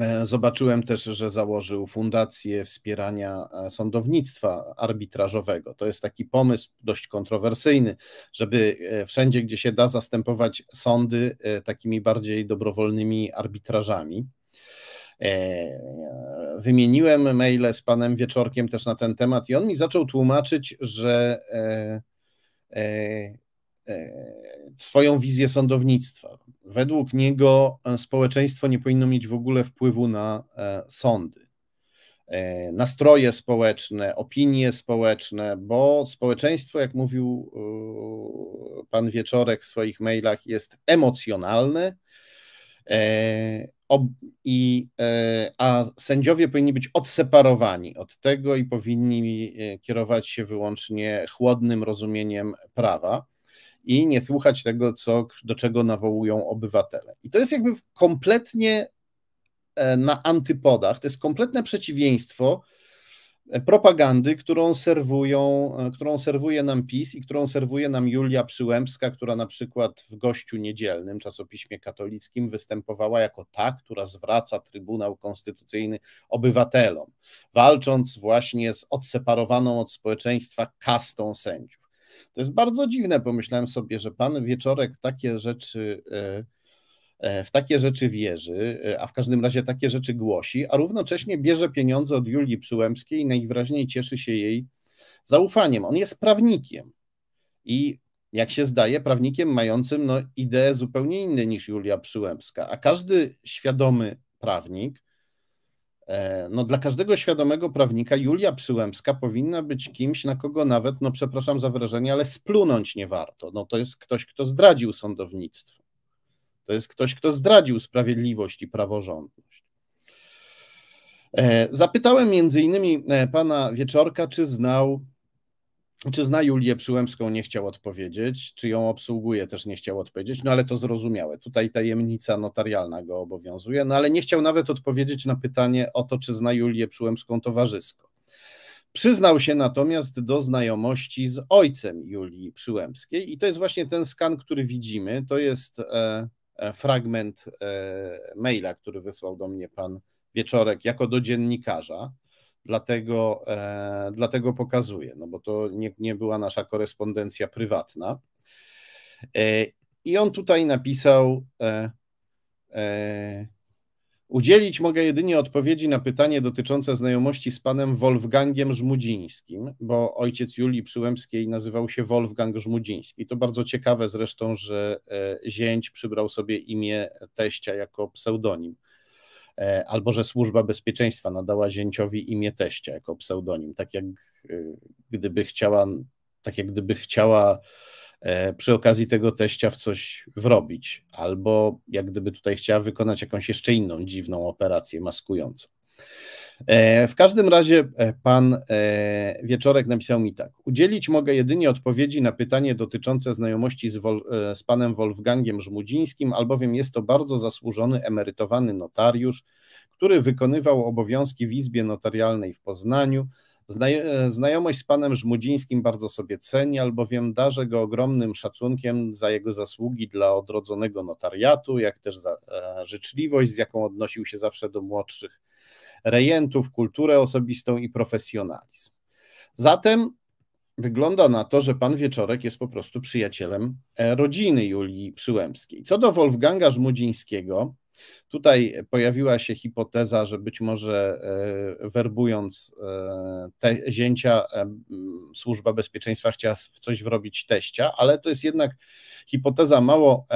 E, zobaczyłem też, że założył Fundację Wspierania e, Sądownictwa Arbitrażowego. To jest taki pomysł dość kontrowersyjny, żeby e, wszędzie, gdzie się da, zastępować sądy takimi bardziej dobrowolnymi arbitrażami. Wymieniłem maile z panem Wieczorkiem też na ten temat i on mi zaczął tłumaczyć, że swoją e, wizję sądownictwa. Według niego e, społeczeństwo nie powinno mieć w ogóle wpływu na e, sądy, nastroje społeczne, opinie społeczne, bo społeczeństwo, jak mówił pan Wieczorek w swoich mailach, jest emocjonalne. I, a sędziowie powinni być odseparowani od tego i powinni kierować się wyłącznie chłodnym rozumieniem prawa i nie słuchać tego, co, do czego nawołują obywatele. I to jest jakby kompletnie e, na antypodach, to jest kompletne przeciwieństwo e, propagandy, którą serwują, e, którą serwuje nam PiS i którą serwuje nam Julia Przyłębska, która na przykład w Gościu Niedzielnym, czasopiśmie katolickim, występowała jako ta, która zwraca Trybunał Konstytucyjny obywatelom, walcząc właśnie z odseparowaną od społeczeństwa kastą sędziów. To jest bardzo dziwne, pomyślałem sobie, że pan wieczorek takie rzeczy e, e, w takie rzeczy wierzy, e, a w każdym razie takie rzeczy głosi, a równocześnie bierze pieniądze od Julii Przyłębskiej i najwyraźniej cieszy się jej zaufaniem. On jest prawnikiem i jak się zdaje, prawnikiem mającym no, idee zupełnie inne niż Julia Przyłębska, a każdy świadomy prawnik E, no, dla każdego świadomego prawnika Julia Przyłębska powinna być kimś, na kogo nawet, no przepraszam za wyrażenie, ale splunąć nie warto. No, to jest ktoś, kto zdradził sądownictwo. To jest ktoś, kto zdradził sprawiedliwość i praworządność. E, zapytałem między innymi e, pana Wieczorka, czy znał czy zna Julię Przyłębską, nie chciał odpowiedzieć, czy ją obsługuje, też nie chciał odpowiedzieć, no ale to zrozumiałe. Tutaj tajemnica notarialna go obowiązuje, no ale nie chciał nawet odpowiedzieć na pytanie o to, czy zna Julię Przyłębską towarzysko. Przyznał się natomiast do znajomości z ojcem Julii Przyłębskiej i to jest właśnie ten skan, który widzimy, to jest e, e, fragment e, maila, który wysłał do mnie pan Wieczorek jako do dziennikarza, dlatego, e, dlatego pokazuję, no bo to nie, nie była nasza korespondencja prywatna. E, I on tutaj napisał: e, e, Udzielić mogę jedynie odpowiedzi na pytanie dotyczące znajomości z panem Wolfgangiem Żmudzińskim, bo ojciec Julii Przyłębskiej nazywał się Wolfgang Żmudziński. To bardzo ciekawe zresztą, że e, zięć przybrał sobie imię teścia jako pseudonim. E, albo że Służba Bezpieczeństwa nadała zięciowi imię teścia jako pseudonim, tak jak e, gdyby chciała, tak jak gdyby chciała e, przy okazji tego teścia w coś wrobić, albo jak gdyby tutaj chciała wykonać jakąś jeszcze inną dziwną operację maskującą. E, w każdym razie e, pan e, Wieczorek napisał mi tak. Udzielić mogę jedynie odpowiedzi na pytanie dotyczące znajomości z, Wol z panem Wolfgangiem Żmudzińskim, albowiem jest to bardzo zasłużony emerytowany notariusz, który wykonywał obowiązki w Izbie Notarialnej w Poznaniu. Znajomość z panem Żmudzińskim bardzo sobie ceni, albowiem darzę go ogromnym szacunkiem za jego zasługi dla odrodzonego notariatu, jak też za życzliwość, z jaką odnosił się zawsze do młodszych rejentów, kulturę osobistą i profesjonalizm. Zatem wygląda na to, że pan Wieczorek jest po prostu przyjacielem e, rodziny Julii Przyłębskiej. Co do Wolfganga Żmudzińskiego, tutaj pojawiła się hipoteza, że być może e, werbując e, te zięcia, służba bezpieczeństwa chciała w coś wrobić teścia, ale to jest jednak hipoteza mało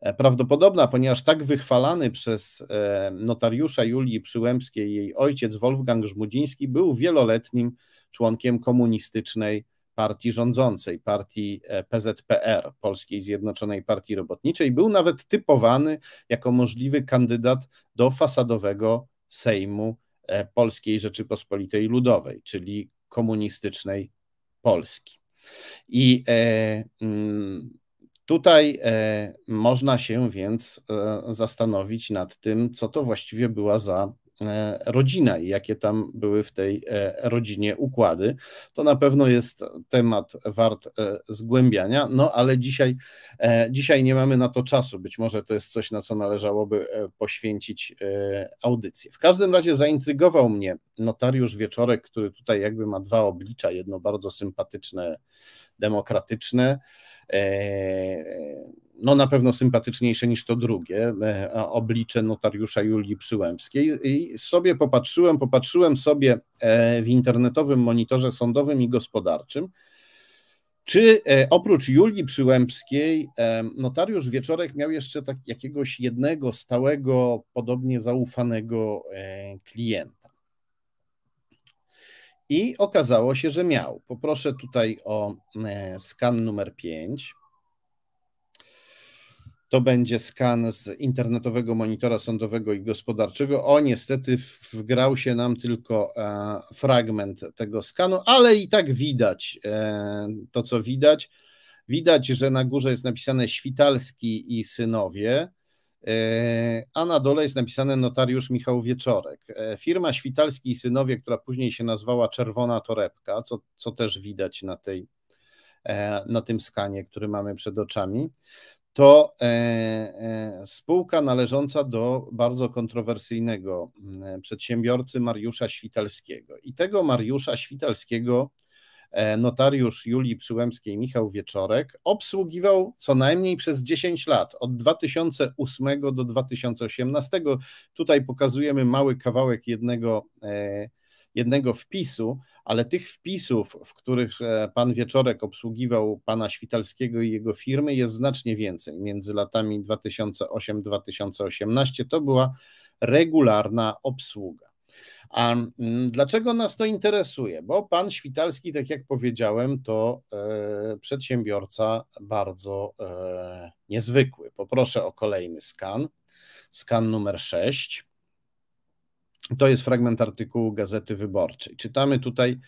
E, prawdopodobna, ponieważ tak wychwalany przez e, notariusza Julii Przyłębskiej jej ojciec Wolfgang Żmudziński był wieloletnim członkiem komunistycznej partii rządzącej, partii e, PZPR, Polskiej Zjednoczonej Partii Robotniczej. Był nawet typowany jako możliwy kandydat do fasadowego Sejmu Polskiej Rzeczypospolitej Ludowej, czyli komunistycznej Polski. I e, mm, Tutaj e, można się więc e, zastanowić nad tym, co to właściwie była za e, rodzina i jakie tam były w tej rodzinie układy. To na pewno jest temat wart zgłębiania, no ale dzisiaj, dzisiaj nie mamy na to czasu. Być może to jest coś, na co należałoby poświęcić audycję. W każdym razie zaintrygował mnie notariusz Wieczorek, który tutaj jakby ma dwa oblicza, jedno bardzo sympatyczne, demokratyczne, E, e, no na pewno sympatyczniejsze niż to drugie, e, oblicze notariusza Julii Przyłębskiej. I sobie popatrzyłem, popatrzyłem sobie w internetowym monitorze sądowym i gospodarczym, czy oprócz Julii Przyłębskiej notariusz Wieczorek miał jeszcze tak, jakiegoś jednego stałego, podobnie zaufanego klienta? I okazało się, że miał. Poproszę tutaj o e, skan numer 5. To będzie skan z internetowego monitora sądowego i gospodarczego. O, niestety wgrał się nam tylko e, fragment tego skanu, ale i tak widać e, to, co widać. Widać, że na górze jest napisane Świtalski i synowie. E, a na dole jest napisane notariusz Michał Wieczorek. E, firma Świtalski i Synowie, która później się nazwała Czerwona Torebka, co, co też widać na, tej, e, na tym skanie, który mamy przed oczami, to spółka należąca do bardzo kontrowersyjnego mm, przedsiębiorcy Mariusza Świtalskiego. I tego Mariusza Świtalskiego E, notariusz Julii Przyłębskiej Michał Wieczorek obsługiwał co najmniej przez 10 lat, od 2008 do 2018. Tutaj pokazujemy mały kawałek jednego, e, jednego wpisu, ale tych wpisów, w których e, pan Wieczorek obsługiwał pana Świtalskiego i jego firmy, jest znacznie więcej. Między latami 2008-2018 to była regularna obsługa. A mm, dlaczego nas to interesuje? Bo pan Świtalski, tak jak powiedziałem, to e, przedsiębiorca bardzo e, niezwykły. Poproszę o kolejny skan. Skan numer 6. To jest fragment artykułu Gazety Wyborczej. Czytamy tutaj: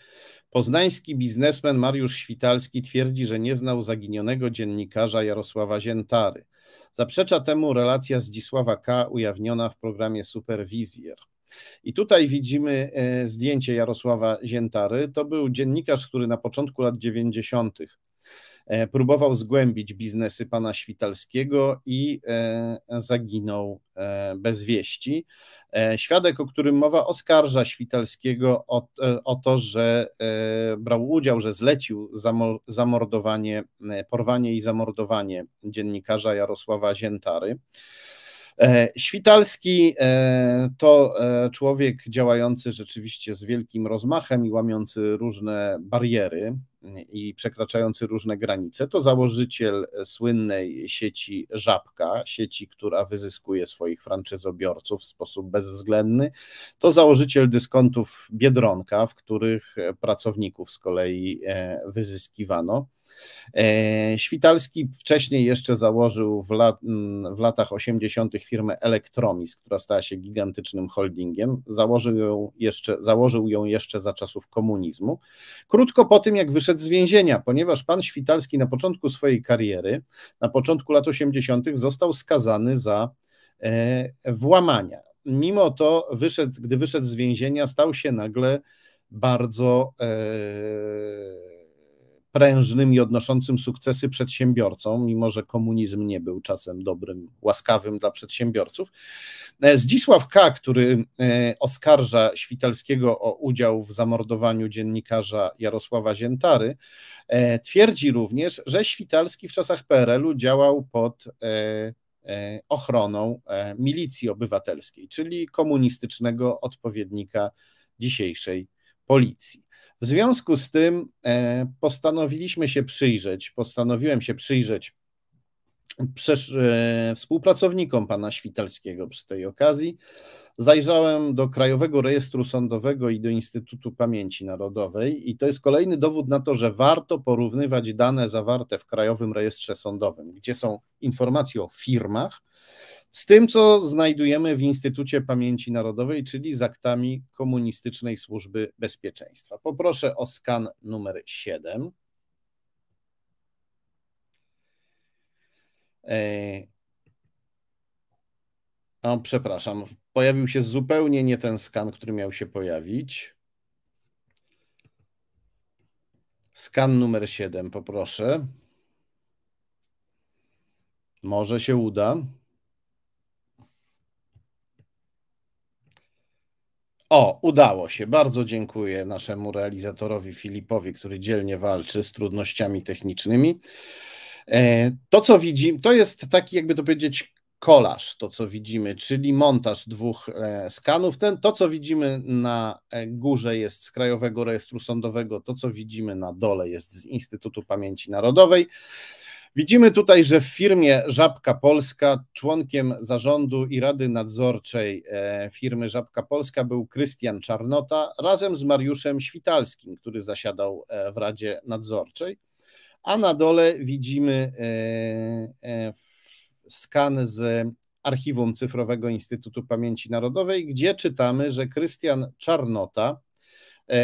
Poznański biznesmen Mariusz Świtalski twierdzi, że nie znał zaginionego dziennikarza Jarosława Ziętary. Zaprzecza temu relacja Zdzisława K. ujawniona w programie Superwizjer. I tutaj widzimy e, zdjęcie Jarosława Ziętary. To był dziennikarz, który na początku lat 90. E, próbował zgłębić biznesy pana Świtalskiego i e, zaginął bez wieści. Świadek, o którym mowa, oskarża Świtalskiego o, o to, że brał udział, że zlecił zamordowanie, porwanie i zamordowanie dziennikarza Jarosława Ziętary. E, świtalski e, to e, człowiek działający rzeczywiście z wielkim rozmachem i łamiący różne bariery mm, i przekraczający różne granice. To założyciel słynnej sieci Żabka, sieci, która wyzyskuje swoich franczyzobiorców w sposób bezwzględny. To założyciel dyskontów Biedronka, w których pracowników z kolei wyzyskiwano. E, Świtalski wcześniej jeszcze założył w, lat, mm, w latach 80. firmę Elektromis, która stała się gigantycznym holdingiem. Założył ją, jeszcze, założył ją jeszcze za czasów komunizmu. Krótko po tym, jak wyszedł z więzienia, ponieważ pan Świtalski na początku swojej kariery, na początku lat 80., został skazany za e, włamania. Mimo to, wyszedł, gdy wyszedł z więzienia, stał się nagle bardzo. E, prężnym i odnoszącym sukcesy przedsiębiorcą, mimo że komunizm nie był czasem dobrym, łaskawym dla przedsiębiorców. E, Zdzisław K., który e, oskarża Świtalskiego o udział w zamordowaniu dziennikarza Jarosława Ziętary, e, twierdzi również, że Świtalski w czasach PRL-u działał pod ochroną milicji obywatelskiej, czyli komunistycznego odpowiednika dzisiejszej policji. W związku z tym e, postanowiliśmy się przyjrzeć, postanowiłem się przyjrzeć przesz- e, współpracownikom pana Świtalskiego przy tej okazji. Zajrzałem do Krajowego Rejestru Sądowego i do Instytutu Pamięci Narodowej, i to jest kolejny dowód na to, że warto porównywać dane zawarte w Krajowym Rejestrze Sądowym, gdzie są informacje o firmach, z tym, co znajdujemy w Instytucie Pamięci Narodowej, czyli z aktami Komunistycznej Służby Bezpieczeństwa. Poproszę o skan numer 7. E, o, przepraszam, pojawił się zupełnie nie ten skan, który miał się pojawić. Skan numer 7, poproszę. Może się uda. O, udało się. Bardzo dziękuję naszemu realizatorowi Filipowi, który dzielnie walczy z trudnościami technicznymi. E, to, co widzimy, to jest taki, jakby to powiedzieć, kolaż, to co widzimy, czyli montaż dwóch e, skanów. Ten, to, co widzimy na e, górze jest z Krajowego Rejestru Sądowego, to, co widzimy na dole jest z Instytutu Pamięci Narodowej. Widzimy tutaj, że w firmie Żabka Polska członkiem zarządu i rady nadzorczej e, firmy Żabka Polska był Krystian Czarnota razem z Mariuszem Świtalskim, który zasiadał e, w radzie nadzorczej. A na dole widzimy e, skan z archiwum cyfrowego Instytutu Pamięci Narodowej, gdzie czytamy, że Krystian Czarnota E,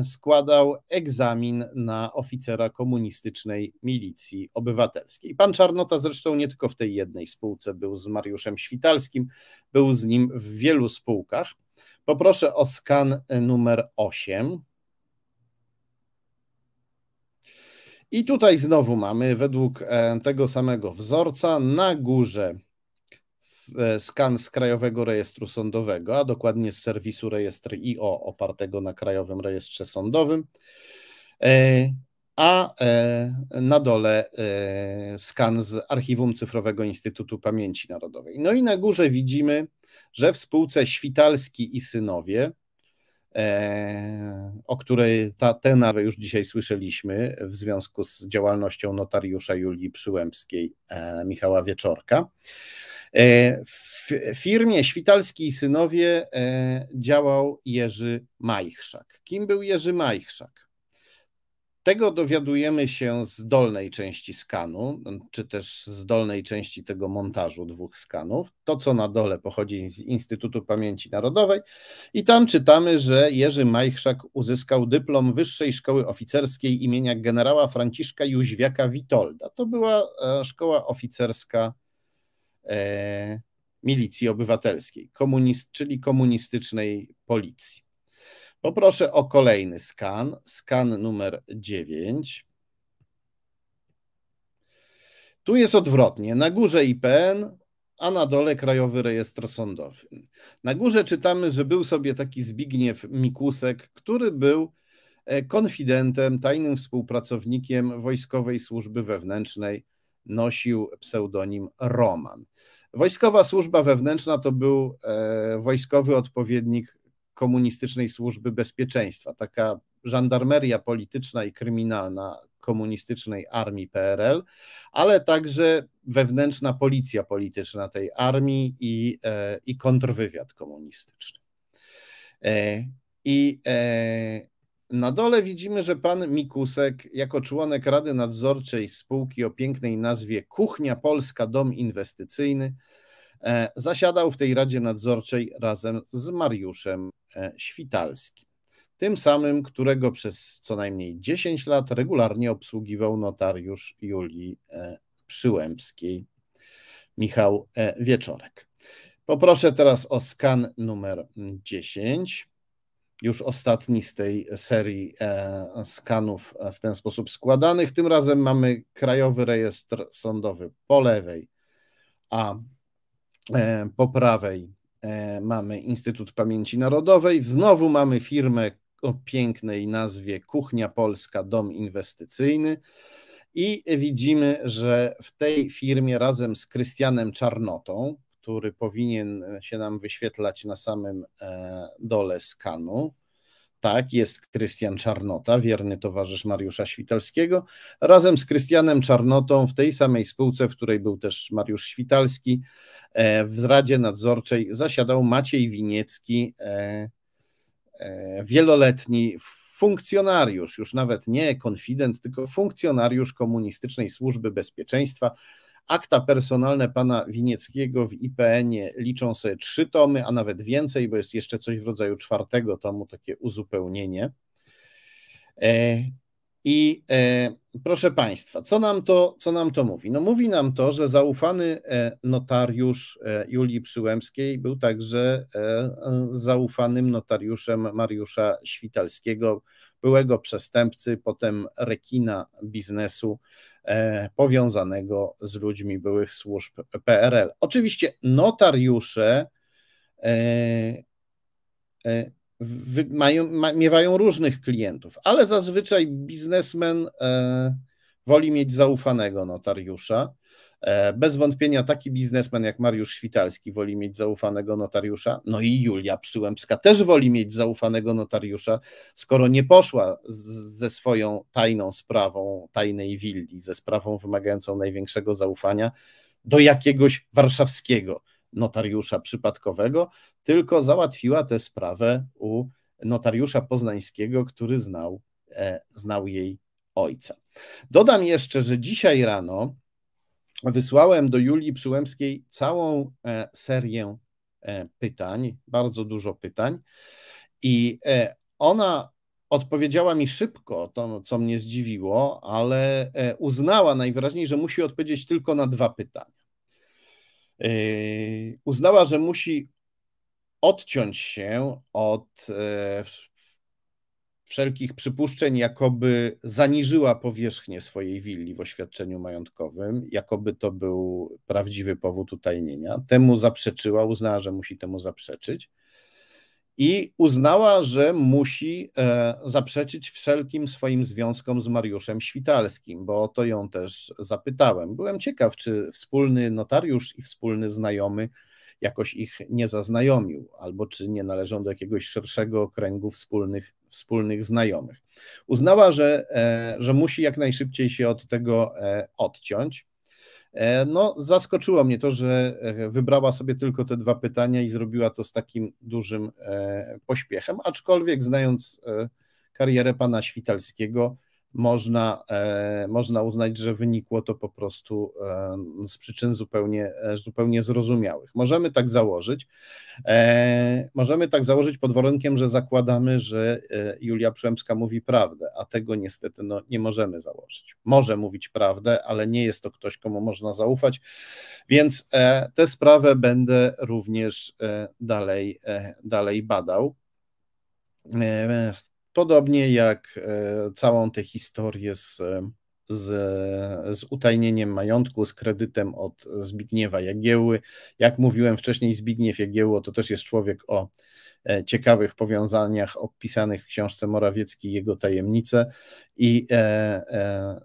e, składał egzamin na oficera komunistycznej milicji obywatelskiej. Pan Czarnota zresztą nie tylko w tej jednej spółce był z Mariuszem Świtalskim, był z nim w wielu spółkach. Poproszę o skan numer 8. I tutaj znowu mamy według e, tego samego wzorca na górze E, skan z Krajowego Rejestru Sądowego, a dokładnie z serwisu rejestr IO opartego na Krajowym Rejestrze Sądowym, e, a e, na dole skan z Archiwum Cyfrowego Instytutu Pamięci Narodowej. No i na górze widzimy, że w spółce Świtalski i Synowie, o której ta, tę już dzisiaj słyszeliśmy w związku z działalnością notariusza Julii Przyłębskiej, Michała Wieczorka. E, w firmie Świtalski i Synowie e, działał Jerzy Majchrzak. Kim był Jerzy Majchrzak? Tego dowiadujemy się z dolnej części skanu, czy też z dolnej części tego montażu dwóch skanów. To, co na dole, pochodzi z Instytutu Pamięci Narodowej, i tam czytamy, że Jerzy Majchrzak uzyskał dyplom Wyższej Szkoły Oficerskiej imienia generała Franciszka Jóźwiaka Witolda. To była e, szkoła oficerska E, milicji obywatelskiej, komunist, czyli komunistycznej policji. Poproszę o kolejny skan, skan numer 9. Tu jest odwrotnie. Na górze IPN, a na dole Krajowy Rejestr Sądowy. Na górze czytamy, że był sobie taki Zbigniew Mikusek, który był e, konfidentem, tajnym współpracownikiem Wojskowej Służby Wewnętrznej nosił pseudonim Roman. Wojskowa służba wewnętrzna to był e, wojskowy odpowiednik komunistycznej służby bezpieczeństwa, taka żandarmeria polityczna i kryminalna komunistycznej armii PRL, ale także wewnętrzna policja polityczna tej armii i, e, i kontrwywiad komunistyczny. E, I, na dole widzimy, że pan Mikusek jako członek Rady Nadzorczej spółki o pięknej nazwie Kuchnia Polska Dom Inwestycyjny e, zasiadał w tej Radzie Nadzorczej razem z Mariuszem e, Świtalskim, tym samym, którego przez co najmniej 10 lat regularnie obsługiwał notariusz Julii e, Przyłębskiej, Michał Wieczorek. Poproszę teraz o skan numer 10 już ostatni z tej serii e, skanów e, w ten sposób składanych. Tym razem mamy Krajowy Rejestr Sądowy po lewej, a e, po prawej mamy Instytut Pamięci Narodowej. Znowu mamy firmę o pięknej nazwie Kuchnia Polska Dom Inwestycyjny. I widzimy, że w tej firmie razem z Krystianem Czarnotą, który powinien się nam wyświetlać na samym e, dole skanu. Tak, jest Krystian Czarnota, wierny towarzysz Mariusza Świtalskiego. Razem z Krystianem Czarnotą w tej samej spółce, w której był też Mariusz Świtalski, e, w Radzie Nadzorczej zasiadał Maciej Winiecki, e, wieloletni funkcjonariusz, już nawet nie konfident, tylko funkcjonariusz Komunistycznej Służby Bezpieczeństwa, Akta personalne pana Winieckiego w IPN-ie liczą sobie trzy tomy, a nawet więcej, bo jest jeszcze coś w rodzaju czwartego tomu, takie uzupełnienie. E, I e, proszę Państwa, co nam, to, co nam to mówi? No mówi nam to, że zaufany e, notariusz Julii Przyłębskiej był także zaufanym notariuszem Mariusza Świtalskiego, byłego przestępcy, potem rekina biznesu, E, powiązanego z ludźmi byłych służb PRL. Oczywiście notariusze e, e, mają, miewają różnych klientów, ale zazwyczaj biznesmen woli mieć zaufanego notariusza. E, bez wątpienia taki biznesmen jak Mariusz Świtalski woli mieć zaufanego notariusza, no i Julia Przyłębska też woli mieć zaufanego notariusza, skoro nie poszła z, ze swoją tajną sprawą tajnej willi, ze sprawą wymagającą największego zaufania do jakiegoś warszawskiego notariusza przypadkowego, tylko załatwiła tę sprawę u notariusza poznańskiego, który znał, e, znał jej ojca. Dodam jeszcze, że dzisiaj rano wysłałem do Julii Przyłębskiej całą e, serię e, pytań, bardzo dużo pytań, i e, ona odpowiedziała mi szybko, to co mnie zdziwiło, ale uznała najwyraźniej, że musi odpowiedzieć tylko na dwa pytania. Uznała, że musi odciąć się od wszelkich przypuszczeń, jakoby zaniżyła powierzchnię swojej willi w oświadczeniu majątkowym, jakoby to był prawdziwy powód utajnienia. Temu zaprzeczyła, uznała, że musi temu zaprzeczyć i uznała, że musi e, zaprzeczyć wszelkim swoim związkom z Mariuszem Świtalskim, bo o to ją też zapytałem. Byłem ciekaw, czy wspólny notariusz i wspólny znajomy jakoś ich nie zaznajomił, albo czy nie należą do jakiegoś szerszego kręgu wspólnych, wspólnych znajomych. Uznała, że, e, że musi jak najszybciej się od tego e, odciąć. E, no, zaskoczyło mnie to, że wybrała sobie tylko te dwa pytania i zrobiła to z takim dużym pośpiechem, aczkolwiek znając karierę pana Świtalskiego, można, e, można uznać, że wynikło to po prostu e, z przyczyn zupełnie, e, zupełnie zrozumiałych. Możemy tak założyć. Możemy tak założyć pod warunkiem, że zakładamy, że Julia Przemska mówi prawdę, a tego niestety no, nie możemy założyć. Może mówić prawdę, ale nie jest to ktoś, komu można zaufać, więc tę sprawę będę również dalej, dalej badał Podobnie jak e, całą tę historię z, e, z, e, z utajnieniem majątku, z kredytem od Zbigniewa Jagieły. Jak mówiłem wcześniej, Zbigniew Jagieło to też jest człowiek o ciekawych powiązaniach opisanych w książce Morawiecki jego tajemnice i e, e,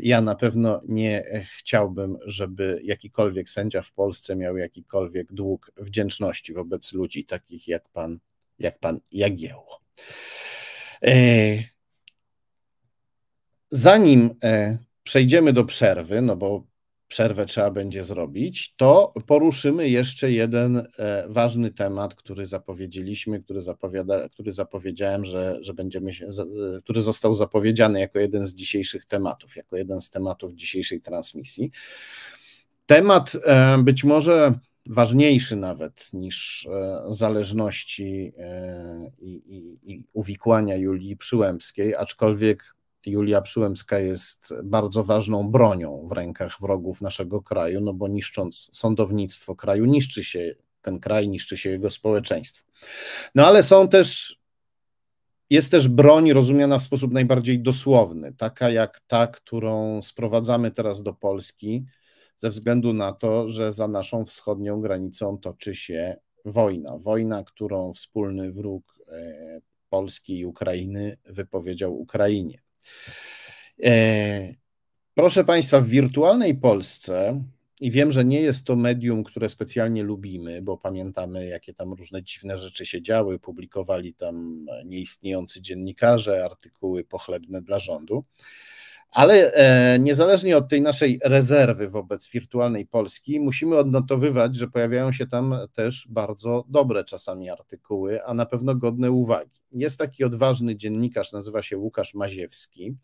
ja na pewno nie chciałbym, żeby jakikolwiek sędzia w Polsce miał jakikolwiek dług wdzięczności wobec ludzi takich jak pan, jak pan E, zanim e, przejdziemy do przerwy, no bo przerwę trzeba będzie zrobić, to poruszymy jeszcze jeden e, ważny temat, który zapowiedzieliśmy, który, zapowiada, który zapowiedziałem, że, że będziemy się, który został zapowiedziany jako jeden z dzisiejszych tematów, jako jeden z tematów dzisiejszej transmisji. Temat być może ważniejszy nawet niż e, zależności e, i, i, i uwikłania Julii Przyłębskiej, aczkolwiek Julia Przyłębska jest bardzo ważną bronią w rękach wrogów naszego kraju, no bo niszcząc sądownictwo kraju, niszczy się ten kraj, niszczy się jego społeczeństwo. No ale są też, jest też broń rozumiana w sposób najbardziej dosłowny, taka jak ta, którą sprowadzamy teraz do Polski, ze względu na to, że za naszą wschodnią granicą toczy się wojna. Wojna, którą wspólny wróg e, Polski i Ukrainy wypowiedział Ukrainie. E, proszę Państwa, w wirtualnej Polsce, i wiem, że nie jest to medium, które specjalnie lubimy, bo pamiętamy, jakie tam różne dziwne rzeczy się działy, publikowali tam nieistniejący dziennikarze artykuły pochlebne dla rządu. Ale e, niezależnie od tej naszej rezerwy wobec wirtualnej Polski, musimy odnotowywać, że pojawiają się tam też bardzo dobre czasami artykuły, a na pewno godne uwagi. Jest taki odważny dziennikarz, nazywa się Łukasz Maziewski.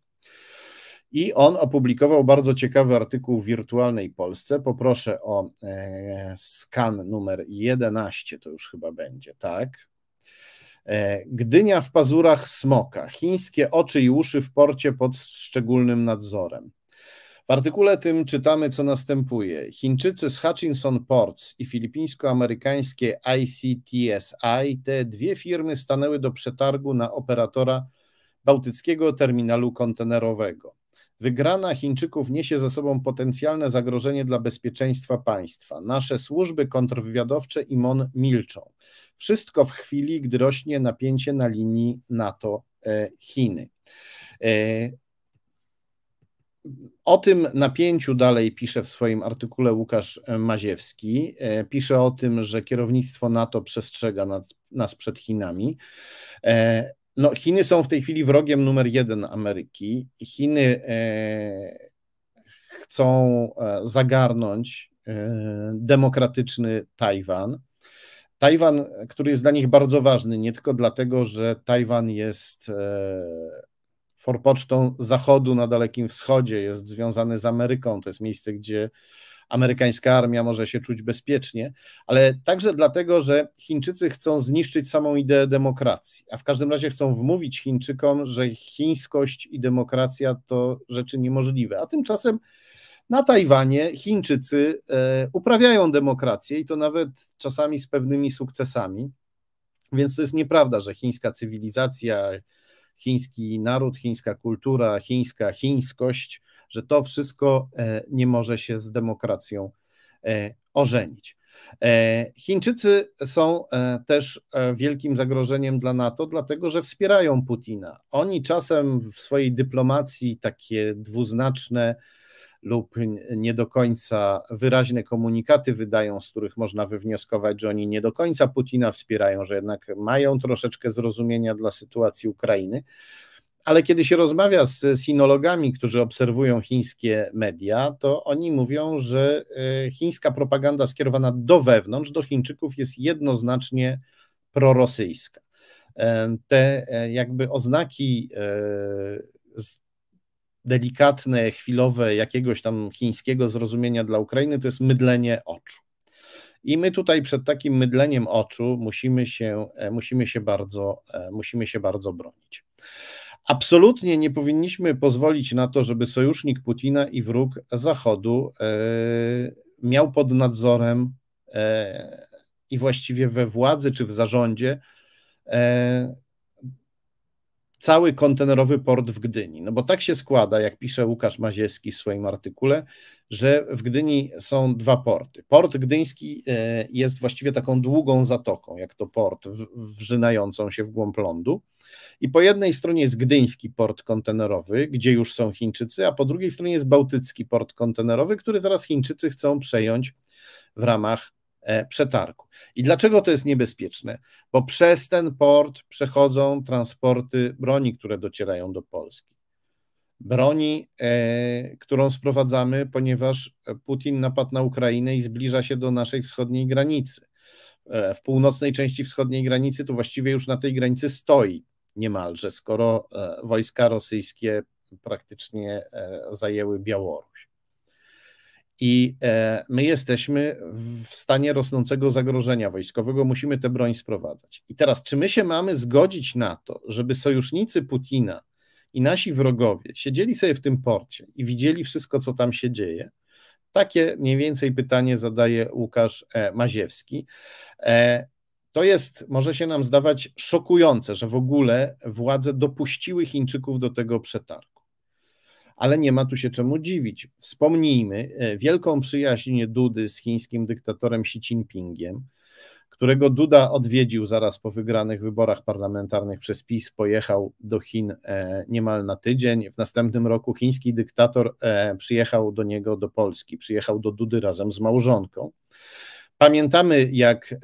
I on opublikował bardzo ciekawy artykuł w Wirtualnej Polsce. Poproszę o e, skan numer 11, to już chyba będzie, tak? E, Gdynia w pazurach smoka, chińskie oczy i uszy w porcie pod szczególnym nadzorem. W artykule tym czytamy, co następuje. Chińczycy z Hutchinson Ports i filipińsko-amerykańskie ICTSI, te dwie firmy stanęły do przetargu na operatora bałtyckiego terminalu kontenerowego. Wygrana Chińczyków niesie za sobą potencjalne zagrożenie dla bezpieczeństwa państwa. Nasze służby kontrwywiadowcze i MON milczą. Wszystko w chwili, gdy rośnie napięcie na linii NATO-Chiny. E, e, o tym napięciu dalej pisze w swoim artykule Łukasz Maziewski. E, pisze o tym, że kierownictwo NATO przestrzega nas przed Chinami no, Chiny są w tej chwili wrogiem numer jeden Ameryki. Chiny e, chcą e, zagarnąć e, demokratyczny Tajwan. Tajwan, który jest dla nich bardzo ważny, nie tylko dlatego, że Tajwan jest forpocztą Zachodu na Dalekim Wschodzie, jest związany z Ameryką. To jest miejsce, gdzie amerykańska armia może się czuć bezpiecznie, ale także dlatego, że Chińczycy chcą zniszczyć samą ideę demokracji, a w każdym razie chcą wmówić Chińczykom, że chińskość i demokracja to rzeczy niemożliwe. A tymczasem na Tajwanie Chińczycy e, uprawiają demokrację i to nawet czasami z pewnymi sukcesami. Więc to jest nieprawda, że chińska cywilizacja, chiński naród, chińska kultura, chińska chińskość że to wszystko e, nie może się z demokracją e, ożenić. E, Chińczycy są też wielkim zagrożeniem dla NATO, dlatego że wspierają Putina. Oni czasem w swojej dyplomacji takie dwuznaczne lub nie do końca wyraźne komunikaty wydają, z których można wywnioskować, że oni nie do końca Putina wspierają, że jednak mają troszeczkę zrozumienia dla sytuacji Ukrainy. Ale kiedy się rozmawia z sinologami, którzy obserwują chińskie media, to oni mówią, że e, chińska propaganda skierowana do wewnątrz, do Chińczyków, jest jednoznacznie prorosyjska. E, te e, jakby oznaki delikatne, chwilowe, jakiegoś tam chińskiego zrozumienia dla Ukrainy, to jest mydlenie oczu. I my tutaj przed takim mydleniem oczu musimy się, musimy się, bardzo, musimy się bardzo bronić. Absolutnie nie powinniśmy pozwolić na to, żeby sojusznik Putina i wróg Zachodu e, miał pod nadzorem e, i właściwie we władzy czy w zarządzie e, cały kontenerowy port w Gdyni. No bo tak się składa, jak pisze Łukasz Maziewski w swoim artykule, że w Gdyni są dwa porty. Port gdyński e, jest właściwie taką długą zatoką, jak to port wrzynającą się w głąb lądu. I po jednej stronie jest gdyński port kontenerowy, gdzie już są Chińczycy, a po drugiej stronie jest bałtycki port kontenerowy, który teraz Chińczycy chcą przejąć w ramach E, przetargu. I dlaczego to jest niebezpieczne? Bo przez ten port przechodzą transporty broni, które docierają do Polski. Broni, e, którą sprowadzamy, ponieważ Putin napadł na Ukrainę i zbliża się do naszej wschodniej granicy. E, w północnej części wschodniej granicy to właściwie już na tej granicy stoi niemalże, skoro e, wojska rosyjskie praktycznie e, zajęły Białoruś. I e, my jesteśmy w stanie rosnącego zagrożenia wojskowego, musimy tę broń sprowadzać. I teraz, czy my się mamy zgodzić na to, żeby sojusznicy Putina i nasi wrogowie siedzieli sobie w tym porcie i widzieli wszystko, co tam się dzieje? Takie mniej więcej pytanie zadaje Łukasz e, Maziewski. E, to jest, może się nam zdawać szokujące, że w ogóle władze dopuściły Chińczyków do tego przetargu ale nie ma tu się czemu dziwić. Wspomnijmy e, wielką przyjaźń Dudy z chińskim dyktatorem Xi Jinpingiem, którego Duda odwiedził zaraz po wygranych wyborach parlamentarnych przez PiS, pojechał do Chin e, niemal na tydzień. W następnym roku chiński dyktator e, przyjechał do niego do Polski, przyjechał do Dudy razem z małżonką. Pamiętamy, jak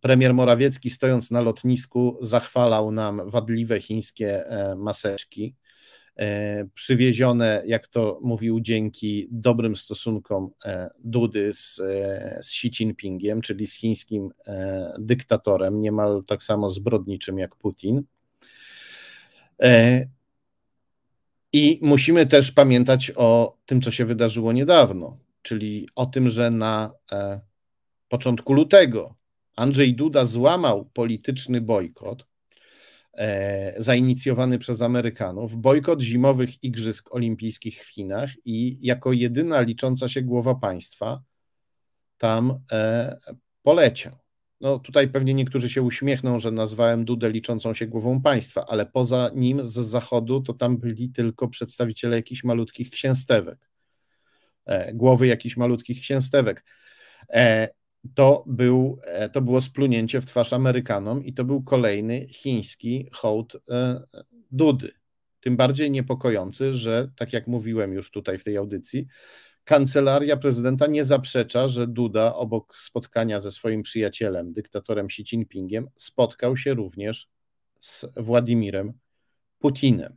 premier Morawiecki, stojąc na lotnisku, zachwalał nam wadliwe chińskie maseczki. E, przywiezione, jak to mówił, dzięki dobrym stosunkom e, Dudy z, e, z Xi Jinpingiem, czyli z chińskim dyktatorem, niemal tak samo zbrodniczym jak Putin. I musimy też pamiętać o tym, co się wydarzyło niedawno, czyli o tym, że na początku lutego Andrzej Duda złamał polityczny bojkot, E, zainicjowany przez Amerykanów, bojkot zimowych Igrzysk Olimpijskich w Chinach i jako jedyna licząca się głowa państwa tam e, poleciał. No tutaj pewnie niektórzy się uśmiechną, że nazwałem Dudę liczącą się głową państwa, ale poza nim z zachodu to tam byli tylko przedstawiciele jakichś malutkich księstewek, e, głowy jakichś malutkich księstewek to, był, e, to było splunięcie w twarz Amerykanom i to był kolejny chiński hołd e, Dudy. Tym bardziej niepokojący, że tak jak mówiłem już tutaj w tej audycji, kancelaria prezydenta nie zaprzecza, że Duda obok spotkania ze swoim przyjacielem, dyktatorem Xi Jinpingiem, spotkał się również z Władimirem Putinem.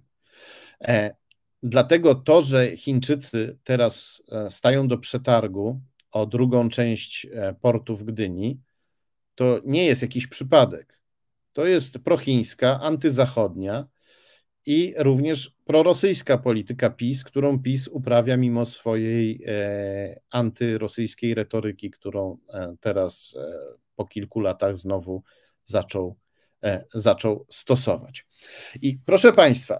E, dlatego to, że Chińczycy teraz stają do przetargu o drugą część e, portu w Gdyni, to nie jest jakiś przypadek. To jest prochińska, antyzachodnia i również prorosyjska polityka PiS, którą PiS uprawia mimo swojej e, antyrosyjskiej retoryki, którą e, teraz e, po kilku latach znowu zaczął, zaczął stosować. I proszę Państwa,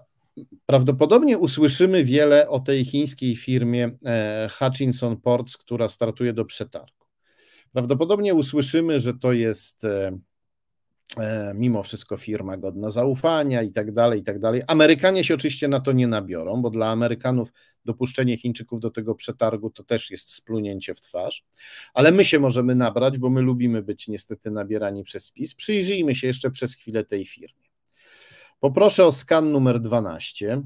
Prawdopodobnie usłyszymy wiele o tej chińskiej firmie e, Hutchinson Ports, która startuje do przetargu. Prawdopodobnie usłyszymy, że to jest e, e, mimo wszystko firma godna zaufania i tak dalej, i tak dalej. Amerykanie się oczywiście na to nie nabiorą, bo dla Amerykanów dopuszczenie Chińczyków do tego przetargu to też jest splunięcie w twarz, ale my się możemy nabrać, bo my lubimy być niestety nabierani przez PiS. Przyjrzyjmy się jeszcze przez chwilę tej firmy. Poproszę o skan numer 12.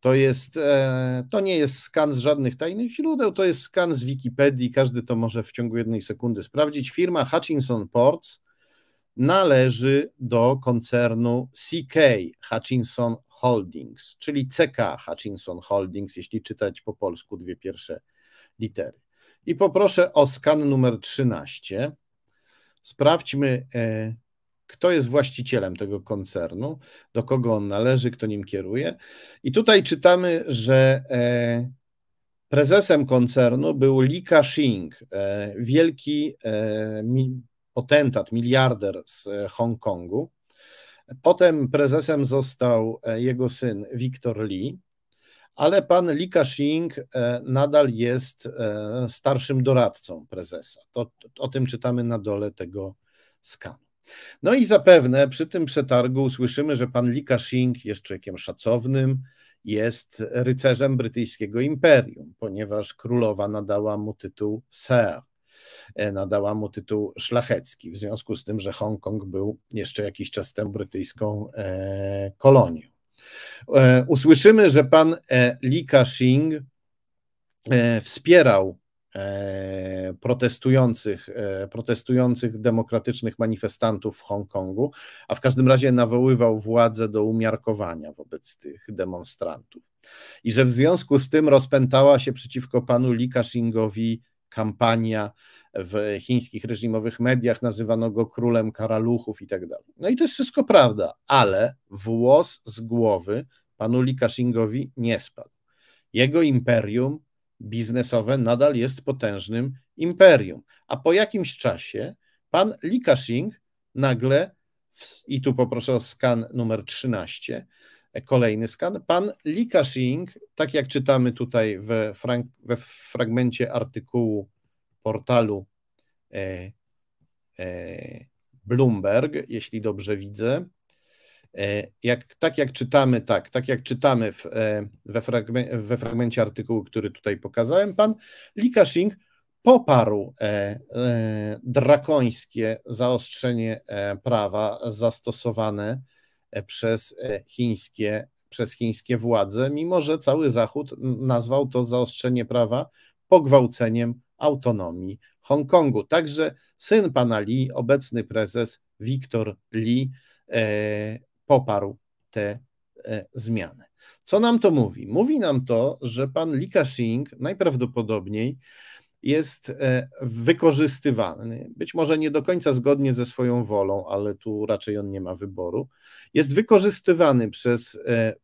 To, jest, e, to nie jest skan z żadnych tajnych źródeł, to jest skan z Wikipedii. Każdy to może w ciągu jednej sekundy sprawdzić. Firma Hutchinson Ports należy do koncernu CK Hutchinson Holdings, czyli CK Hutchinson Holdings, jeśli czytać po polsku dwie pierwsze litery. I poproszę o skan numer 13. Sprawdźmy, e, kto jest właścicielem tego koncernu, do kogo on należy, kto nim kieruje. I tutaj czytamy, że e, prezesem koncernu był Li Ka-shing, e, wielki e, potentat, miliarder z Hongkongu. Potem prezesem został jego syn Wiktor Li, ale pan Li Ka-shing nadal jest starszym doradcą prezesa. To, o tym czytamy na dole tego skanu. No i zapewne przy tym przetargu usłyszymy, że pan Li Ka-shing jest człowiekiem szacownym, jest rycerzem brytyjskiego imperium, ponieważ królowa nadała mu tytuł Sir, e, nadała mu tytuł szlachecki, w związku z tym, że Hongkong był jeszcze jakiś czas temu brytyjską e, kolonią. E, usłyszymy, że pan Li Ka-shing wspierał E, protestujących, e, protestujących demokratycznych manifestantów w Hongkongu, a w każdym razie nawoływał władzę do umiarkowania wobec tych demonstrantów. I że w związku z tym rozpętała się przeciwko panu Li Ka-shingowi kampania w chińskich reżimowych mediach, nazywano go królem karaluchów i tak dalej. No i to jest wszystko prawda, ale włos z głowy panu Li Ka-shingowi nie spadł. Jego imperium biznesowe nadal jest potężnym imperium. A po jakimś czasie pan Likashing nagle, i tu poproszę o skan numer 13, e, kolejny skan, pan Likashing, tak jak czytamy tutaj we, frank, we fragmencie artykułu portalu e, e, Bloomberg, jeśli dobrze widzę, E, jak, tak jak czytamy, tak, tak jak czytamy w, e, we, we fragmencie artykułu, który tutaj pokazałem, pan Likashing poparł e, e, drakońskie zaostrzenie e, prawa zastosowane przez chińskie, przez chińskie władze, mimo że cały Zachód nazwał to zaostrzenie prawa pogwałceniem autonomii Hongkongu. Także syn pana Li, obecny prezes Wiktor Li, poparł te e, zmiany. Co nam to mówi? Mówi nam to, że pan Li Ka-shing najprawdopodobniej jest e, wykorzystywany, być może nie do końca zgodnie ze swoją wolą, ale tu raczej on nie ma wyboru, jest wykorzystywany przez e,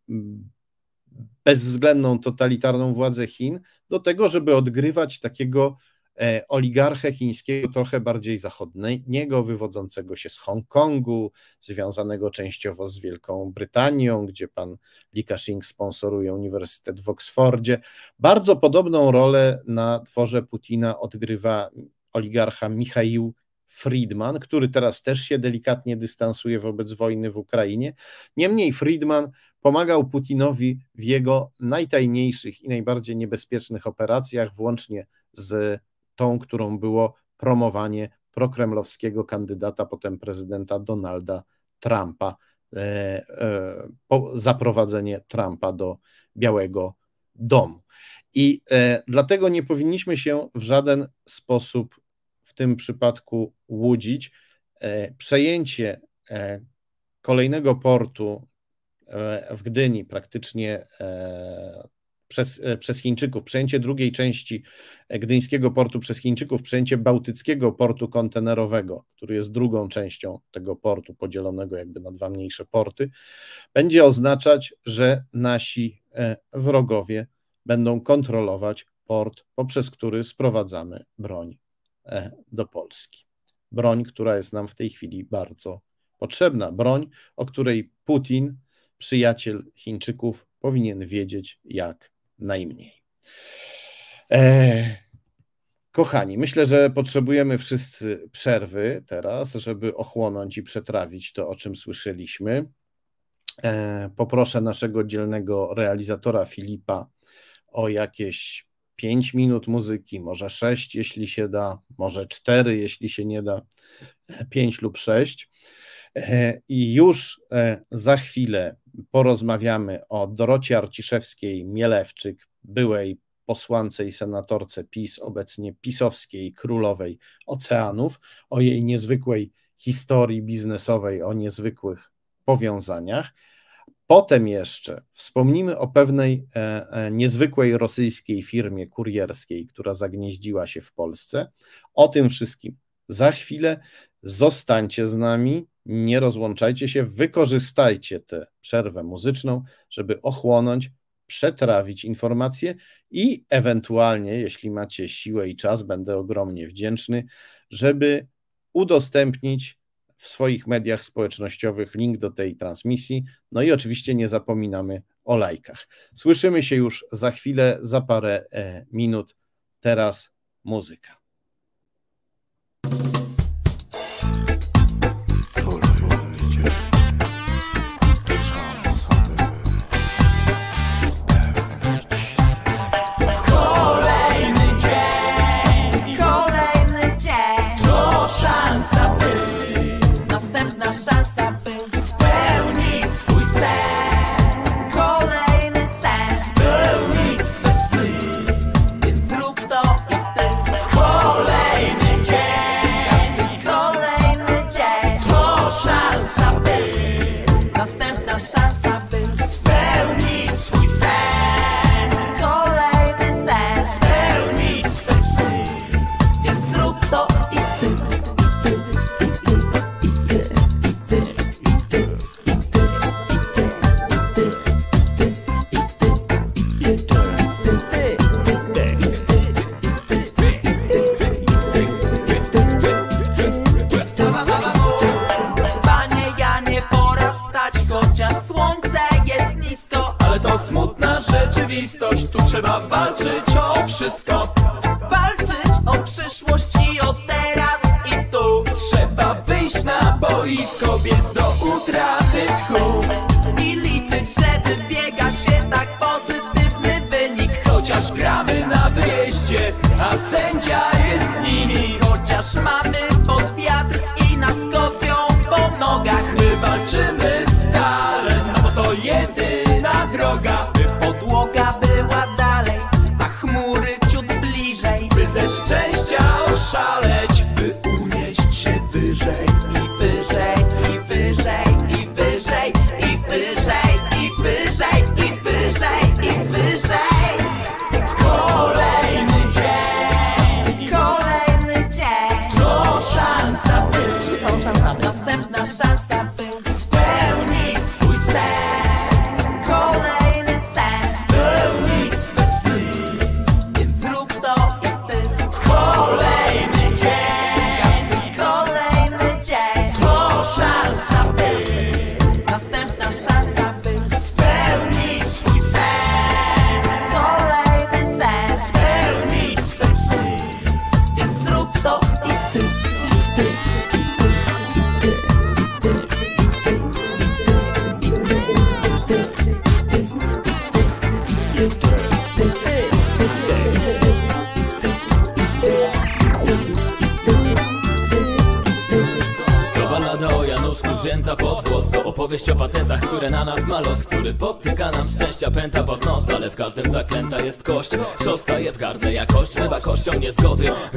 bezwzględną totalitarną władzę Chin do tego, żeby odgrywać takiego E, oligarchę chińskiego, trochę bardziej zachodniego, wywodzącego się z Hongkongu, związanego częściowo z Wielką Brytanią, gdzie pan Li Ka-shing sponsoruje Uniwersytet w Oksfordzie. Bardzo podobną rolę na dworze Putina odgrywa oligarcha Michał Friedman, który teraz też się delikatnie dystansuje wobec wojny w Ukrainie. Niemniej Friedman pomagał Putinowi w jego najtajniejszych i najbardziej niebezpiecznych operacjach, włącznie z tą, którą było promowanie prokremlowskiego kandydata, potem prezydenta Donalda Trumpa, e, e, zaprowadzenie Trumpa do Białego Domu. I e, dlatego nie powinniśmy się w żaden sposób w tym przypadku łudzić. Przejęcie kolejnego portu w Gdyni, praktycznie przez, e, przez Chińczyków, przejęcie drugiej części e, gdyńskiego portu przez Chińczyków, przejęcie bałtyckiego portu kontenerowego, który jest drugą częścią tego portu, podzielonego jakby na dwa mniejsze porty, będzie oznaczać, że nasi e, wrogowie będą kontrolować port, poprzez który sprowadzamy broń do Polski. Broń, która jest nam w tej chwili bardzo potrzebna, broń, o której Putin, przyjaciel Chińczyków, powinien wiedzieć, jak najmniej. E, kochani, myślę, że potrzebujemy wszyscy przerwy teraz, żeby ochłonąć i przetrawić to, o czym słyszeliśmy. E, poproszę naszego dzielnego realizatora Filipa o jakieś 5 minut muzyki, może 6, jeśli się da, może 4, jeśli się nie da, 5 e, lub 6. E, I już e, za chwilę porozmawiamy o Dorocie Arciszewskiej-Mielewczyk, byłej posłance i senatorce PiS, obecnie pisowskiej królowej oceanów, o jej niezwykłej historii biznesowej, o niezwykłych powiązaniach. Potem jeszcze wspomnimy o pewnej e, niezwykłej rosyjskiej firmie kurierskiej, która zagnieździła się w Polsce. O tym wszystkim za chwilę. Zostańcie z nami nie rozłączajcie się, wykorzystajcie tę przerwę muzyczną, żeby ochłonąć, przetrawić informacje i ewentualnie, jeśli macie siłę i czas, będę ogromnie wdzięczny, żeby udostępnić w swoich mediach społecznościowych link do tej transmisji. No i oczywiście nie zapominamy o lajkach. Słyszymy się już za chwilę, za parę e, minut. Teraz muzyka.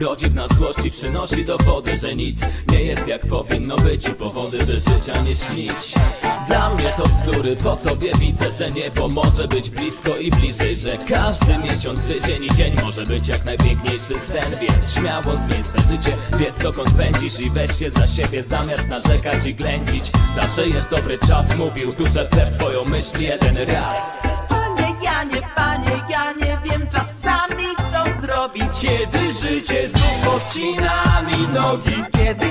Rodziwna złości przynosi dowody, że nic nie jest jak powinno być i powody, by życia nie śnić. Dla mnie to bzdury, po sobie widzę, że niebo może być blisko i bliżej, że każdy miesiąc, tydzień i dzień może być jak najpiękniejszy sen, więc śmiało zmień swe życie, wiedz dokąd pędzisz i weź się za siebie zamiast narzekać i ględzić. Zawsze jest dobry czas, mówił duże plew twoją myśl jeden raz. Panie, ja nie, panie, ja nie wiem czasami co zrobić, kiedy życie Ścina nogi, kiedy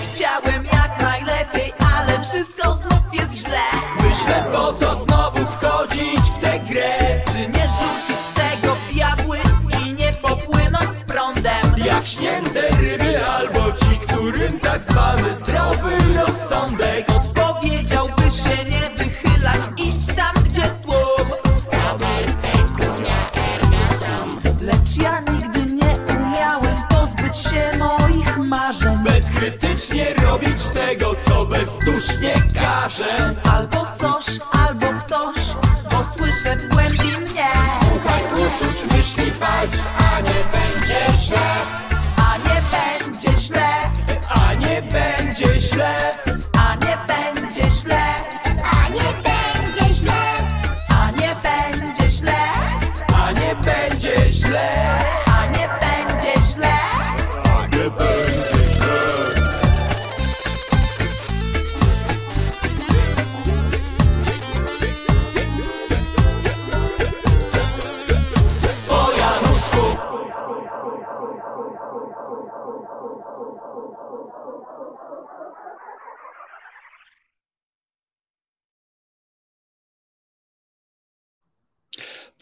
krytycznie robić tego, co bezdusznie każe Albo coś,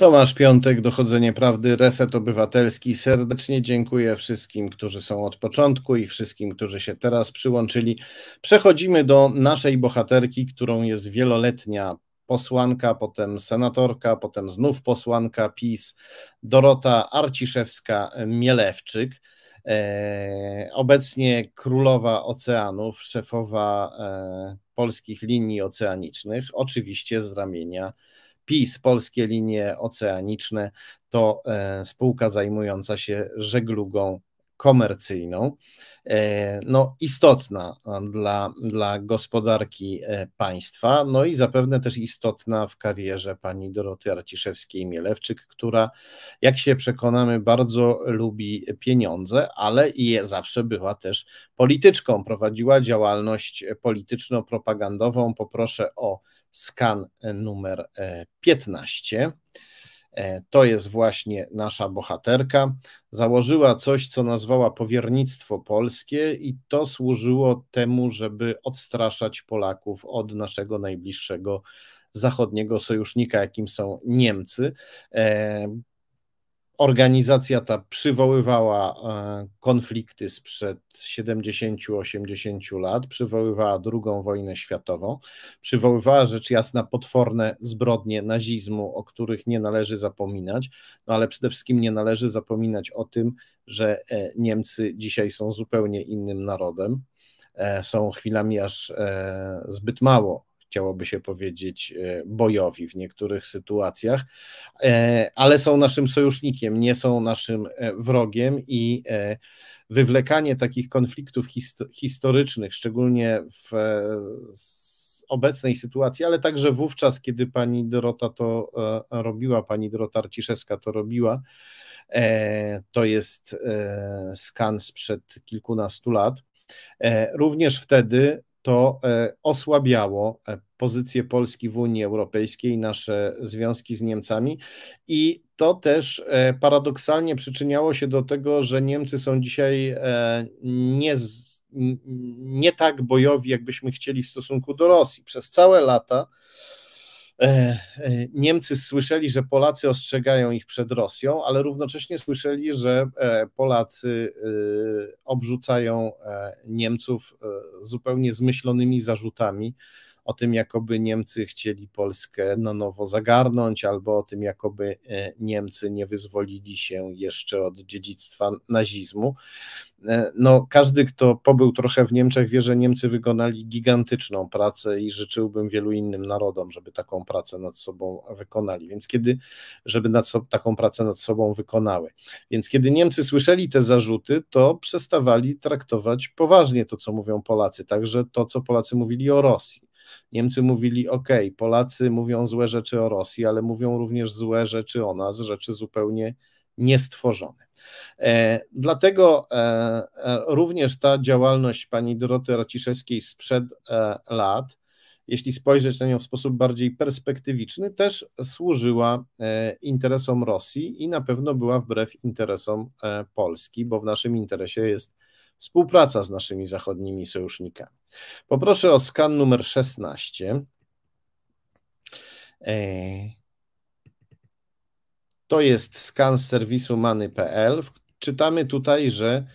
Tomasz Piątek, Dochodzenie Prawdy, Reset Obywatelski. Serdecznie dziękuję wszystkim, którzy są od początku i wszystkim, którzy się teraz przyłączyli. Przechodzimy do naszej bohaterki, którą jest wieloletnia posłanka, potem senatorka, potem znów posłanka PiS, Dorota Arciszewska-Mielewczyk. E, obecnie królowa oceanów, szefowa e, polskich linii oceanicznych, oczywiście z ramienia PiS, Polskie Linie Oceaniczne, to e, spółka zajmująca się żeglugą komercyjną, e, no istotna e, dla, dla gospodarki e, państwa, no i zapewne też istotna w karierze pani Doroty Arciszewskiej-Mielewczyk, która, jak się przekonamy, bardzo lubi pieniądze, ale i zawsze była też polityczką, prowadziła działalność polityczno-propagandową. Poproszę o skan numer 15. E, to jest właśnie nasza bohaterka. Założyła coś, co nazwała powiernictwo polskie, i to służyło temu, żeby odstraszać Polaków od naszego najbliższego zachodniego sojusznika, jakim są Niemcy. E, organizacja ta przywoływała e, konflikty sprzed 70-80 lat, przywoływała II wojnę światową, przywoływała rzecz jasna potworne zbrodnie nazizmu, o których nie należy zapominać, no ale przede wszystkim nie należy zapominać o tym, że e, Niemcy dzisiaj są zupełnie innym narodem. E, są chwilami aż zbyt mało chciałoby się powiedzieć, e, bojowi w niektórych sytuacjach, e, ale są naszym sojusznikiem, nie są naszym e, wrogiem i wywlekanie takich konfliktów historycznych, szczególnie w obecnej sytuacji, ale także wówczas, kiedy pani Dorota to robiła, pani Dorota Arciszewska to robiła, to jest skan sprzed kilkunastu lat. Również wtedy to e, osłabiało e, pozycję Polski w Unii Europejskiej, nasze związki z Niemcami i to też e, paradoksalnie przyczyniało się do tego, że Niemcy są dzisiaj nie, nie tak bojowi, jakbyśmy chcieli w stosunku do Rosji. Przez całe lata E, e, Niemcy słyszeli, że Polacy ostrzegają ich przed Rosją, ale równocześnie słyszeli, że e, Polacy obrzucają Niemców zupełnie zmyślonymi zarzutami o tym, jakoby Niemcy chcieli Polskę na nowo zagarnąć, albo o tym, jakoby e, Niemcy nie wyzwolili się jeszcze od dziedzictwa nazizmu. E, no, każdy, kto pobył trochę w Niemczech, wie, że Niemcy wykonali gigantyczną pracę i życzyłbym wielu innym narodom, żeby taką pracę nad sobą wykonali. Więc kiedy, żeby nad so, taką pracę nad sobą wykonały. Więc kiedy Niemcy słyszeli te zarzuty, to przestawali traktować poważnie to, co mówią Polacy, także to, co Polacy mówili o Rosji. Niemcy mówili, ok, Polacy mówią złe rzeczy o Rosji, ale mówią również złe rzeczy o nas, rzeczy zupełnie niestworzone. E, dlatego e, e również ta działalność pani Doroty Raciszewskiej sprzed e, lat, jeśli spojrzeć na nią w sposób bardziej perspektywiczny, też służyła e, interesom Rosji i na pewno była wbrew interesom e, Polski, bo w naszym interesie jest współpraca z naszymi zachodnimi sojusznikami. Poproszę o skan numer 16. E, to jest skan z serwisu many.pl. Czytamy tutaj, że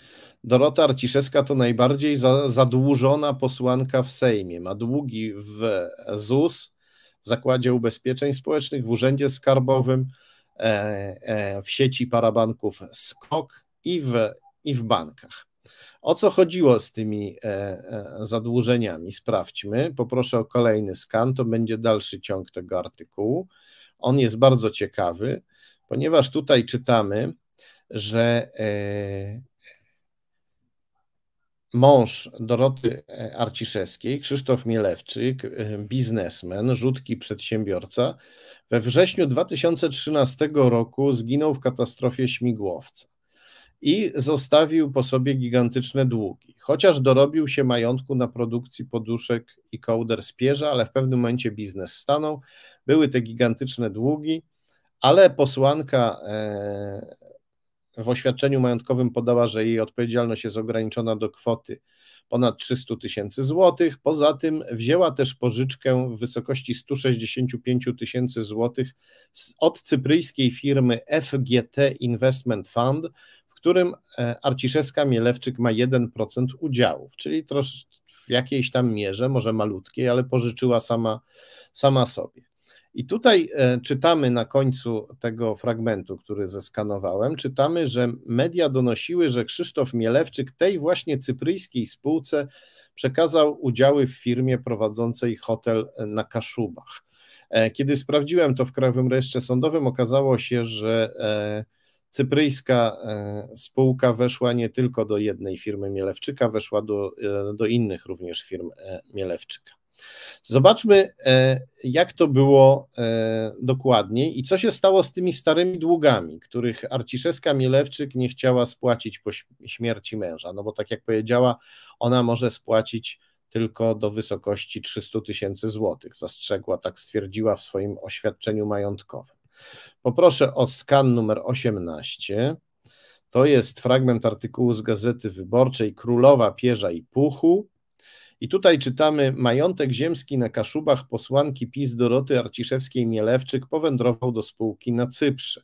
Dorota Arciszewska to najbardziej za, zadłużona posłanka w Sejmie. Ma długi w ZUS, w Zakładzie Ubezpieczeń Społecznych, w Urzędzie Skarbowym, e, e, w sieci parabanków SKOK i w, i w bankach. O co chodziło z tymi e, e, zadłużeniami? Sprawdźmy. Poproszę o kolejny skan, to będzie dalszy ciąg tego artykułu. On jest bardzo ciekawy, ponieważ tutaj czytamy, że e, mąż Doroty Arciszewskiej, Krzysztof Mielewczyk, biznesmen, rzutki przedsiębiorca, we wrześniu 2013 roku zginął w katastrofie śmigłowca i zostawił po sobie gigantyczne długi. Chociaż dorobił się majątku na produkcji poduszek i kołder z pierza, ale w pewnym momencie biznes stanął. Były te gigantyczne długi, ale posłanka e, w oświadczeniu majątkowym podała, że jej odpowiedzialność jest ograniczona do kwoty ponad 300 tysięcy złotych. Poza tym wzięła też pożyczkę w wysokości 165 tysięcy złotych od cypryjskiej firmy FGT Investment Fund, którym e, Arciszewska Mielewczyk ma 1% udziałów, czyli trosz, w jakiejś tam mierze, może malutkiej, ale pożyczyła sama, sama sobie. I tutaj e, czytamy na końcu tego fragmentu, który zeskanowałem, czytamy, że media donosiły, że Krzysztof Mielewczyk tej właśnie cypryjskiej spółce przekazał udziały w firmie prowadzącej hotel na Kaszubach. E, kiedy sprawdziłem to w Krajowym Rejestrze Sądowym, okazało się, że Cypryjska e, spółka weszła nie tylko do jednej firmy Mielewczyka, weszła do, e, do innych również firm e, Mielewczyka. Zobaczmy, jak to było dokładnie i co się stało z tymi starymi długami, których Arciszewska Mielewczyk nie chciała spłacić po śmierci męża. No bo, tak jak powiedziała, ona może spłacić tylko do wysokości 300 tysięcy złotych. Zastrzegła, tak stwierdziła w swoim oświadczeniu majątkowym. Poproszę o skan numer 18. To jest fragment artykułu z Gazety Wyborczej Królowa Pierza i Puchu. I tutaj czytamy: Majątek ziemski na Kaszubach posłanki PiS Doroty Arciszewskiej-Mielewczyk powędrował do spółki na Cyprze.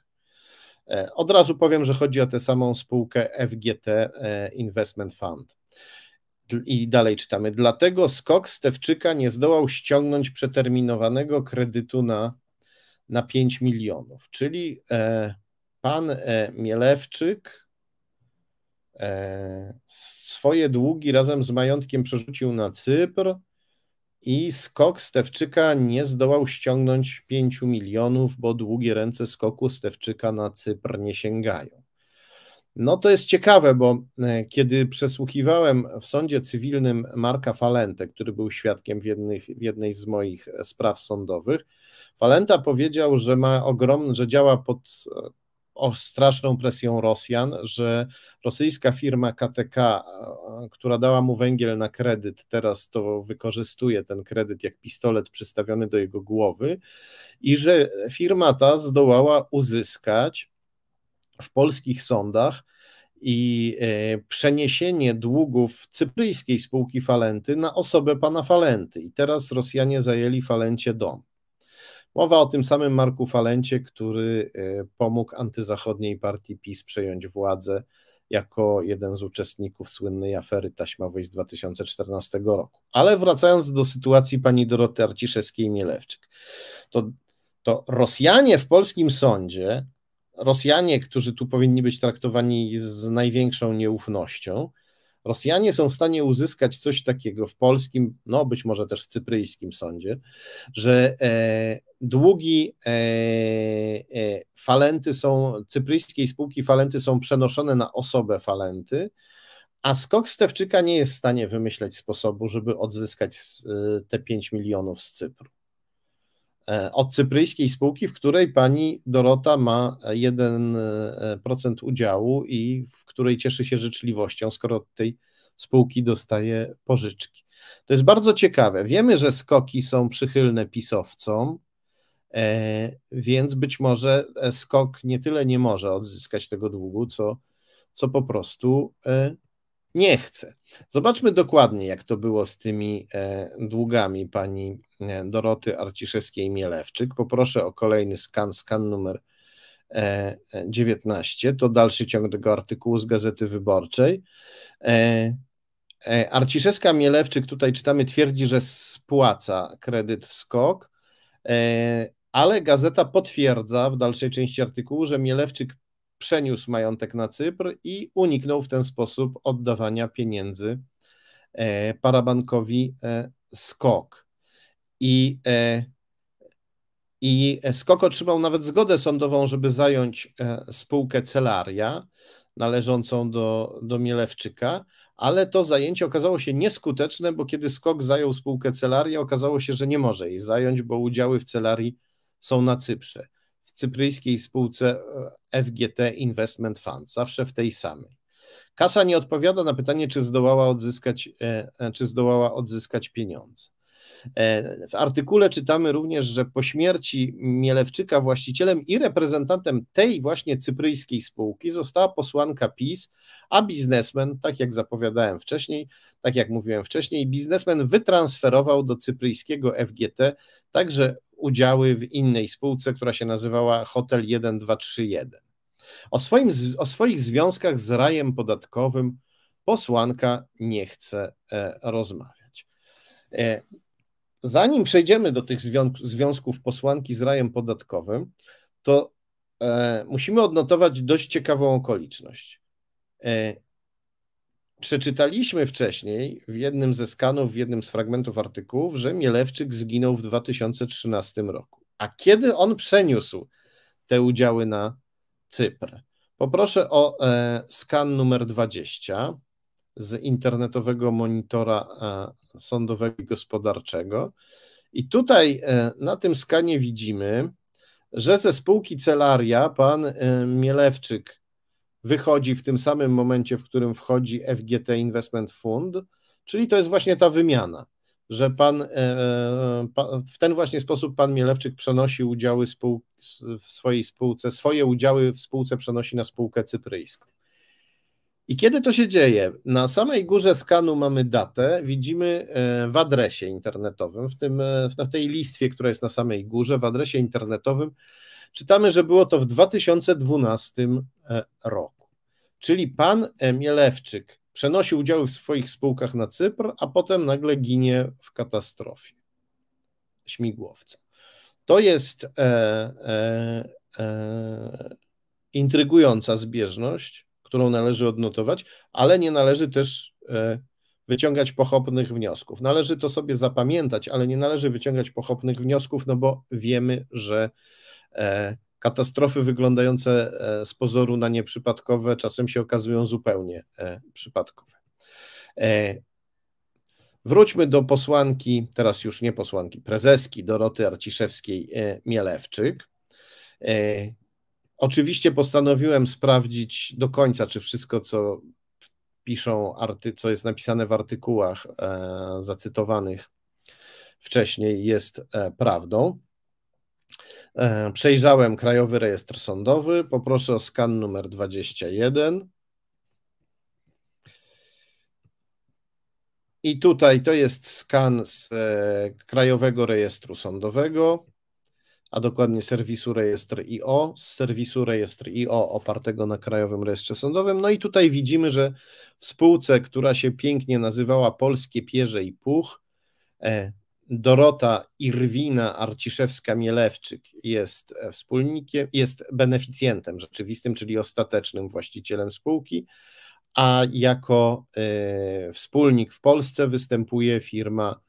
E, od razu powiem, że chodzi o tę samą spółkę FGT e, Investment Fund. I dalej czytamy. Dlatego skok Stewczyka nie zdołał ściągnąć przeterminowanego kredytu na na 5 milionów. Czyli e, pan e, Mielewczyk e, swoje długi razem z majątkiem przerzucił na Cypr i skok Stewczyka nie zdołał ściągnąć 5 milionów, bo długie ręce skoku Stewczyka na Cypr nie sięgają. No to jest ciekawe, bo kiedy przesłuchiwałem w sądzie cywilnym Marka Falente, który był świadkiem w, jednych, w jednej z moich spraw sądowych, Falenta powiedział, że ma ogromny, że działa pod e, straszną presją Rosjan, że rosyjska firma KTK, e, która dała mu węgiel na kredyt, teraz to wykorzystuje ten kredyt jak pistolet przystawiony do jego głowy i że firma ta zdołała uzyskać w polskich sądach i e, przeniesienie długów cypryjskiej spółki Falenty na osobę pana Falenty. I teraz Rosjanie zajęli Falencie dom. Mowa o tym samym Marku Falencie, który e, pomógł antyzachodniej partii PiS przejąć władzę jako jeden z uczestników słynnej afery taśmowej z 2014 roku. Ale wracając do sytuacji pani Doroty Arciszewskiej-Mielewczyk, to, to Rosjanie w polskim sądzie, Rosjanie, którzy tu powinni być traktowani z największą nieufnością, Rosjanie są w stanie uzyskać coś takiego w polskim, no być może też w cypryjskim sądzie, że e, długi e, e, falenty są, cypryjskiej spółki falenty są przenoszone na osobę falenty, a skok Stewczyka nie jest w stanie wymyśleć sposobu, żeby odzyskać e, te 5 milionów z Cypru. E, od cypryjskiej spółki, w której pani Dorota ma 1% e, udziału i w której cieszy się życzliwością, skoro od tej spółki dostaje pożyczki. To jest bardzo ciekawe. Wiemy, że skoki są przychylne pisowcom, e, więc być może skok nie tyle nie może odzyskać tego długu, co, co po prostu nie chce. Zobaczmy dokładnie, jak to było z tymi e, długami pani e, Doroty Arciszewskiej-Mielewczyk. Poproszę o kolejny skan, skan numer 19. E, to dalszy ciąg tego artykułu z Gazety Wyborczej. Arciszewska Mielewczyk, tutaj czytamy, twierdzi, że spłaca kredyt w skok, ale gazeta potwierdza w dalszej części artykułu, że Mielewczyk przeniósł majątek na Cypr i uniknął w ten sposób oddawania pieniędzy e, parabankowi e, Skok. I, e, I Skok otrzymał nawet zgodę sądową, żeby zająć spółkę Celaria należącą do, do Mielewczyka, ale to zajęcie okazało się nieskuteczne, bo kiedy Skok zajął spółkę Celaria, okazało się, że nie może jej zająć, bo udziały w Celarii są na Cyprze cypryjskiej spółce e, FGT Investment Fund, zawsze w tej samej. Kasa nie odpowiada na pytanie, czy zdołała odzyskać, e, e, czy zdołała odzyskać pieniądze. W artykule czytamy również, że po śmierci Mielewczyka właścicielem i reprezentantem tej właśnie cypryjskiej spółki została posłanka PiS, a biznesmen, tak jak zapowiadałem wcześniej, tak jak mówiłem wcześniej, biznesmen wytransferował do cypryjskiego FGT także udziały w innej spółce, która się nazywała Hotel 1231. O, swoim, o swoich związkach z rajem podatkowym posłanka nie chce e, rozmawiać. E, zanim przejdziemy do tych związków posłanki z rajem podatkowym, to e, musimy odnotować dość ciekawą okoliczność. Przeczytaliśmy wcześniej w jednym ze skanów, w jednym z fragmentów artykułów, że Mielewczyk zginął w 2013 roku. A kiedy on przeniósł te udziały na Cypr? Poproszę o e, skan numer 20 z internetowego monitora e, sądowego i gospodarczego. I tutaj e, na tym skanie widzimy, że ze spółki Celaria pan e, Mielewczyk wychodzi w tym samym momencie, w którym wchodzi FGT Investment Fund, czyli to jest właśnie ta wymiana, że pan, e, e, w ten właśnie sposób pan Mielewczyk przenosi udziały spół, w swojej spółce, swoje udziały w spółce przenosi na spółkę cypryjską. I kiedy to się dzieje? Na samej górze skanu mamy datę, widzimy e, w adresie internetowym, w, tym, w tej listwie, która jest na samej górze, w adresie internetowym, Czytamy, że było to w 2012 e, roku. Czyli pan Mielewczyk przenosi udziały w swoich spółkach na Cypr, a potem nagle ginie w katastrofie śmigłowca. To jest e, e, e, intrygująca zbieżność, którą należy odnotować, ale nie należy też e, wyciągać pochopnych wniosków. Należy to sobie zapamiętać, ale nie należy wyciągać pochopnych wniosków, no bo wiemy, że E, katastrofy wyglądające e, z pozoru na nieprzypadkowe czasem się okazują zupełnie e, przypadkowe. Wróćmy do posłanki, teraz już nie posłanki, prezeski Doroty Arciszewskiej-Mielewczyk. Oczywiście postanowiłem sprawdzić do końca, czy wszystko, co piszą, co jest napisane w artykułach zacytowanych wcześniej, jest prawdą. E, przejrzałem Krajowy Rejestr Sądowy. Poproszę o skan numer 21. I tutaj to jest skan z e, Krajowego Rejestru Sądowego, a dokładnie serwisu Rejestr IO, z serwisu Rejestr IO opartego na Krajowym Rejestrze Sądowym. No i tutaj widzimy, że w spółce, która się pięknie nazywała Polskie Pierze i Puch, e, Dorota Irwina Arciszewska-Mielewczyk jest e, wspólnikiem, jest beneficjentem rzeczywistym, czyli ostatecznym właścicielem spółki, a jako y, wspólnik w Polsce występuje firma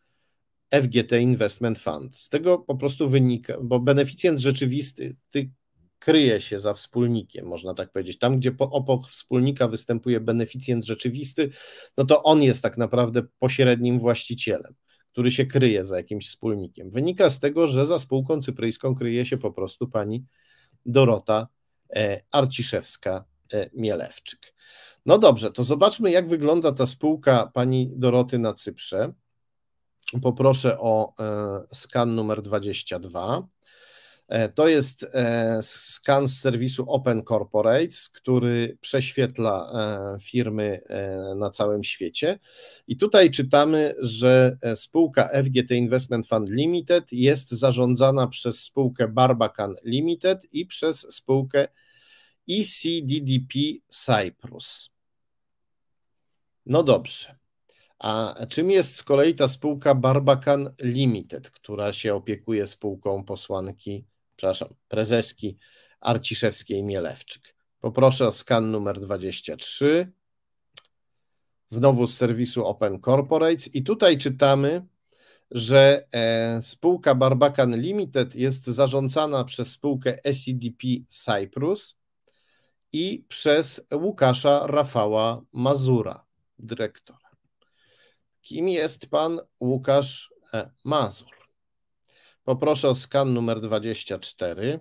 FGT Investment Fund. Z tego po prostu wynika, bo beneficjent rzeczywisty ty kryje się za wspólnikiem, można tak powiedzieć. Tam, gdzie po, obok wspólnika występuje beneficjent rzeczywisty, no to on jest tak naprawdę pośrednim właścicielem który się kryje za jakimś wspólnikiem. Wynika z tego, że za spółką cypryjską kryje się po prostu pani Dorota e, Arciszewska-Mielewczyk. E, no dobrze, to zobaczmy, jak wygląda ta spółka pani Doroty na Cyprze. Poproszę o e, skan numer 22. E, to jest e, skan z serwisu Open Corporates, który prześwietla e, firmy na całym świecie. I tutaj czytamy, że spółka FGT Investment Fund Limited jest zarządzana przez spółkę Barbacan Limited i przez spółkę ECDDP Cyprus. No dobrze. A czym jest z kolei ta spółka Barbacan Limited, która się opiekuje spółką posłanki przepraszam, prezeski Arciszewskiej Mielewczyk. Poproszę o skan numer 23, znowu z serwisu Open Corporates i tutaj czytamy, że e, spółka Barbakan Limited jest zarządzana przez spółkę SEDP Cyprus i przez Łukasza Rafała Mazura, dyrektora. Kim jest pan Łukasz e, Mazur? Poproszę o skan numer 24.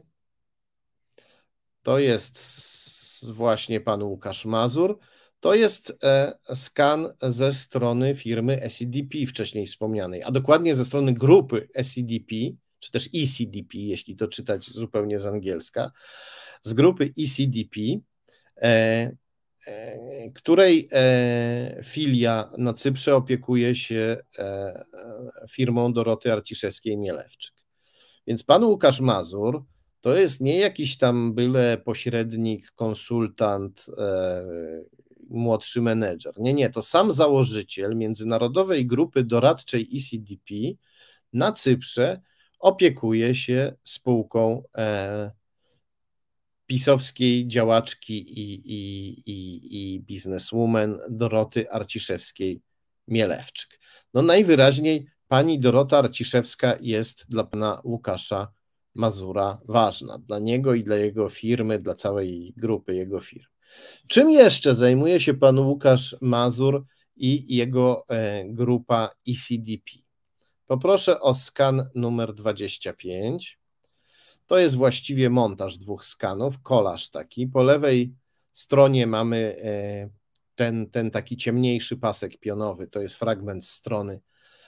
To jest właśnie pan Łukasz Mazur. To jest e, skan ze strony firmy SEDP wcześniej wspomnianej, a dokładnie ze strony grupy SEDP, czy też ECDP, jeśli to czytać zupełnie z angielska, z grupy ECDP. E, E, której e, filia na Cyprze opiekuje się e, firmą Doroty Arciszewskiej-Mielewczyk. Więc pan Łukasz Mazur to jest nie jakiś tam byle pośrednik, konsultant, młodszy menedżer. Nie, nie, to sam założyciel międzynarodowej grupy doradczej ECDP na Cyprze opiekuje się spółką pisowskiej działaczki i, i, i, i bizneswoman Doroty Arciszewskiej-Mielewczyk. No najwyraźniej pani Dorota Arciszewska jest dla pana Łukasza Mazura ważna, dla niego i dla jego firmy, dla całej grupy jego firm. Czym jeszcze zajmuje się pan Łukasz Mazur i jego e, grupa ECDP? Poproszę o skan numer 25. To jest właściwie montaż dwóch skanów, kolaż taki. Po lewej stronie mamy e, ten, ten taki ciemniejszy pasek pionowy, to jest fragment strony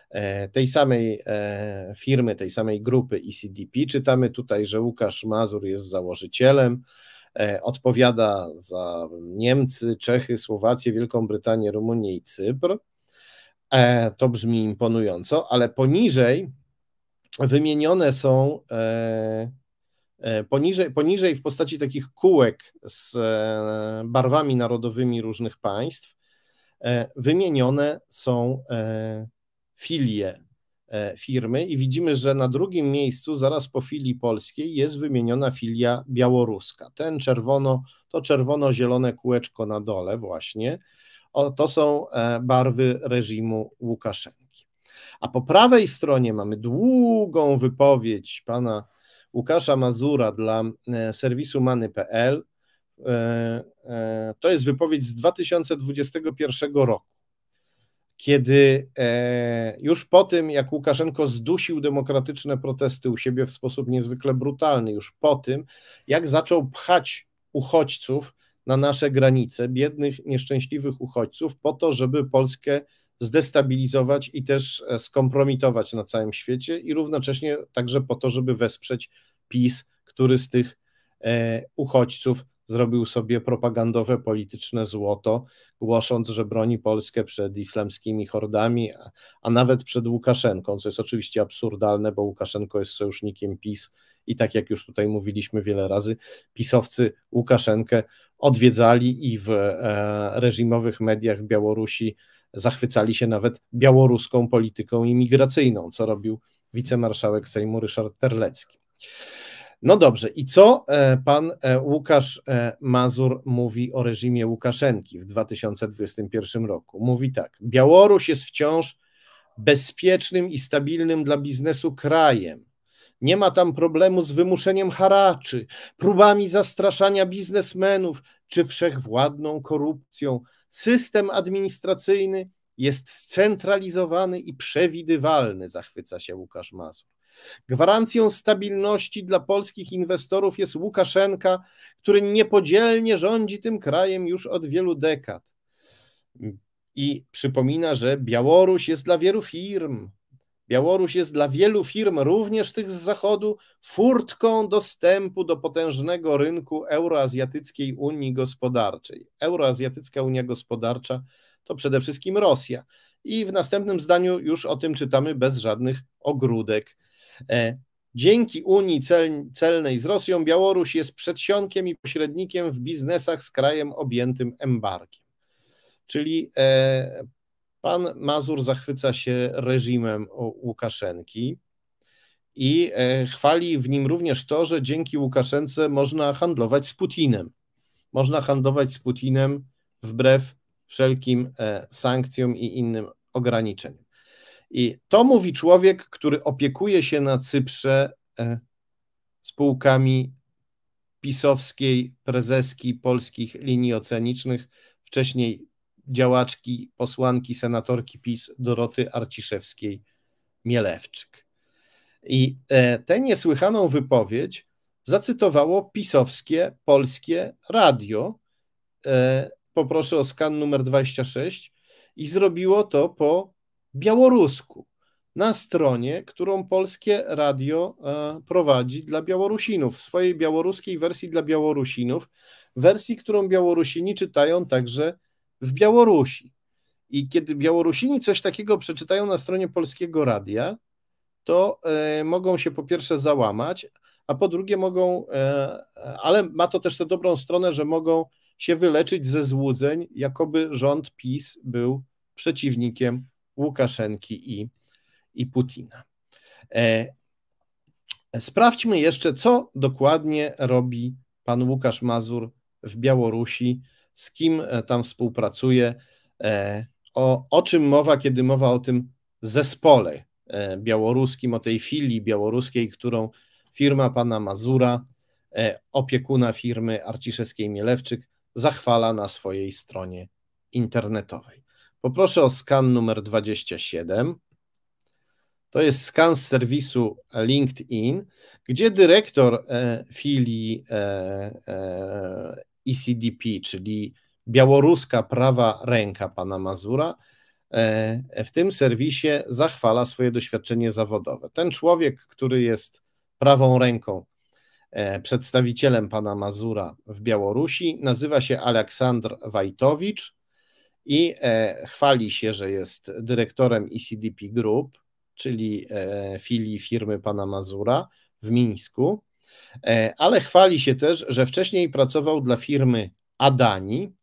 e, tej samej e, firmy, tej samej grupy ECDP. Czytamy tutaj, że Łukasz Mazur jest założycielem, odpowiada za Niemcy, Czechy, Słowację, Wielką Brytanię, Rumunię i Cypr. To brzmi imponująco, ale poniżej wymienione są E, poniżej, poniżej w postaci takich kółek z e, barwami narodowymi różnych państw e, wymienione są filie firmy i widzimy, że na drugim miejscu, zaraz po filii polskiej, jest wymieniona filia białoruska. Ten czerwono, to czerwono-zielone kółeczko na dole, właśnie. O, to są barwy reżimu Łukaszenki. A po prawej stronie mamy długą wypowiedź pana Łukasza Mazura dla e, serwisu many.pl. E, e, to jest wypowiedź z 2021 roku, kiedy już po tym, jak Łukaszenko zdusił demokratyczne protesty u siebie w sposób niezwykle brutalny, już po tym, jak zaczął pchać uchodźców na nasze granice, biednych, nieszczęśliwych uchodźców, po to, żeby Polskę zdestabilizować i też e, skompromitować na całym świecie i równocześnie także po to, żeby wesprzeć PiS, który z tych e, uchodźców zrobił sobie propagandowe polityczne złoto, głosząc, że broni Polskę przed islamskimi hordami, a, nawet przed Łukaszenką, co jest oczywiście absurdalne, bo Łukaszenko jest sojusznikiem PiS i tak jak już tutaj mówiliśmy wiele razy, pisowcy Łukaszenkę odwiedzali i w e, reżimowych mediach Białorusi zachwycali się nawet białoruską polityką imigracyjną, co robił wicemarszałek Sejmu Ryszard Terlecki. No dobrze, i co e, pan e, Łukasz e, Mazur mówi o reżimie Łukaszenki w 2021 roku? Mówi tak: Białoruś jest wciąż bezpiecznym i stabilnym dla biznesu krajem. Nie ma tam problemu z wymuszeniem haraczy, próbami zastraszania biznesmenów czy wszechwładną korupcją, System administracyjny jest scentralizowany i przewidywalny, zachwyca się Łukasz Mazur. Gwarancją stabilności dla polskich inwestorów jest Łukaszenka, który niepodzielnie rządzi tym krajem już od wielu dekad. I przypomina, że Białoruś jest dla wielu firm Białoruś jest dla wielu firm, również tych z Zachodu, furtką dostępu do potężnego rynku Euroazjatyckiej Unii Gospodarczej. Euroazjatycka Unia Gospodarcza to przede wszystkim Rosja. I w następnym zdaniu już o tym czytamy bez żadnych ogródek. E, dzięki Unii Celnej z Rosją Białoruś jest przedsionkiem i pośrednikiem w biznesach z krajem objętym embargiem, Czyli e, Pan Mazur zachwyca się reżimem Łukaszenki i e, chwali w nim również to, że dzięki Łukaszence można handlować z Putinem. Można handlować z Putinem wbrew wszelkim e, sankcjom i innym ograniczeniom. I to mówi człowiek, który opiekuje się na Cyprze e, spółkami pisowskiej prezeski polskich linii oceanicznych, wcześniej działaczki, posłanki, senatorki PiS Doroty Arciszewskiej-Mielewczyk. I e, tę niesłychaną wypowiedź zacytowało pisowskie polskie radio. E, poproszę o skan numer 26 i zrobiło to po białorusku na stronie, którą polskie radio e, prowadzi dla Białorusinów, w swojej białoruskiej wersji dla Białorusinów, wersji, którą Białorusini czytają także w Białorusi. I kiedy Białorusini coś takiego przeczytają na stronie polskiego radia, to e, mogą się po pierwsze załamać, a po drugie mogą, e, e, ale ma to też tę dobrą stronę, że mogą się wyleczyć ze złudzeń, jakoby rząd PiS był przeciwnikiem Łukaszenki i, i Putina. E, sprawdźmy jeszcze, co dokładnie robi pan Łukasz Mazur w Białorusi z kim e, tam współpracuje, e, o, o czym mowa, kiedy mowa o tym zespole e, białoruskim, o tej filii białoruskiej, którą firma pana Mazura, opiekuna firmy Arciszewskiej Mielewczyk, zachwala na swojej stronie internetowej. Poproszę o skan numer 27. To jest skan z serwisu LinkedIn, gdzie dyrektor filii ECDP, czyli białoruska prawa ręka pana Mazura, e, w tym serwisie zachwala swoje doświadczenie zawodowe. Ten człowiek, który jest prawą ręką e, przedstawicielem pana Mazura w Białorusi, nazywa się Aleksandr Wajtowicz i e, chwali się, że jest dyrektorem ECDP Group, czyli filii firmy pana Mazura w Mińsku. E, ale chwali się też, że wcześniej pracował dla firmy Adani,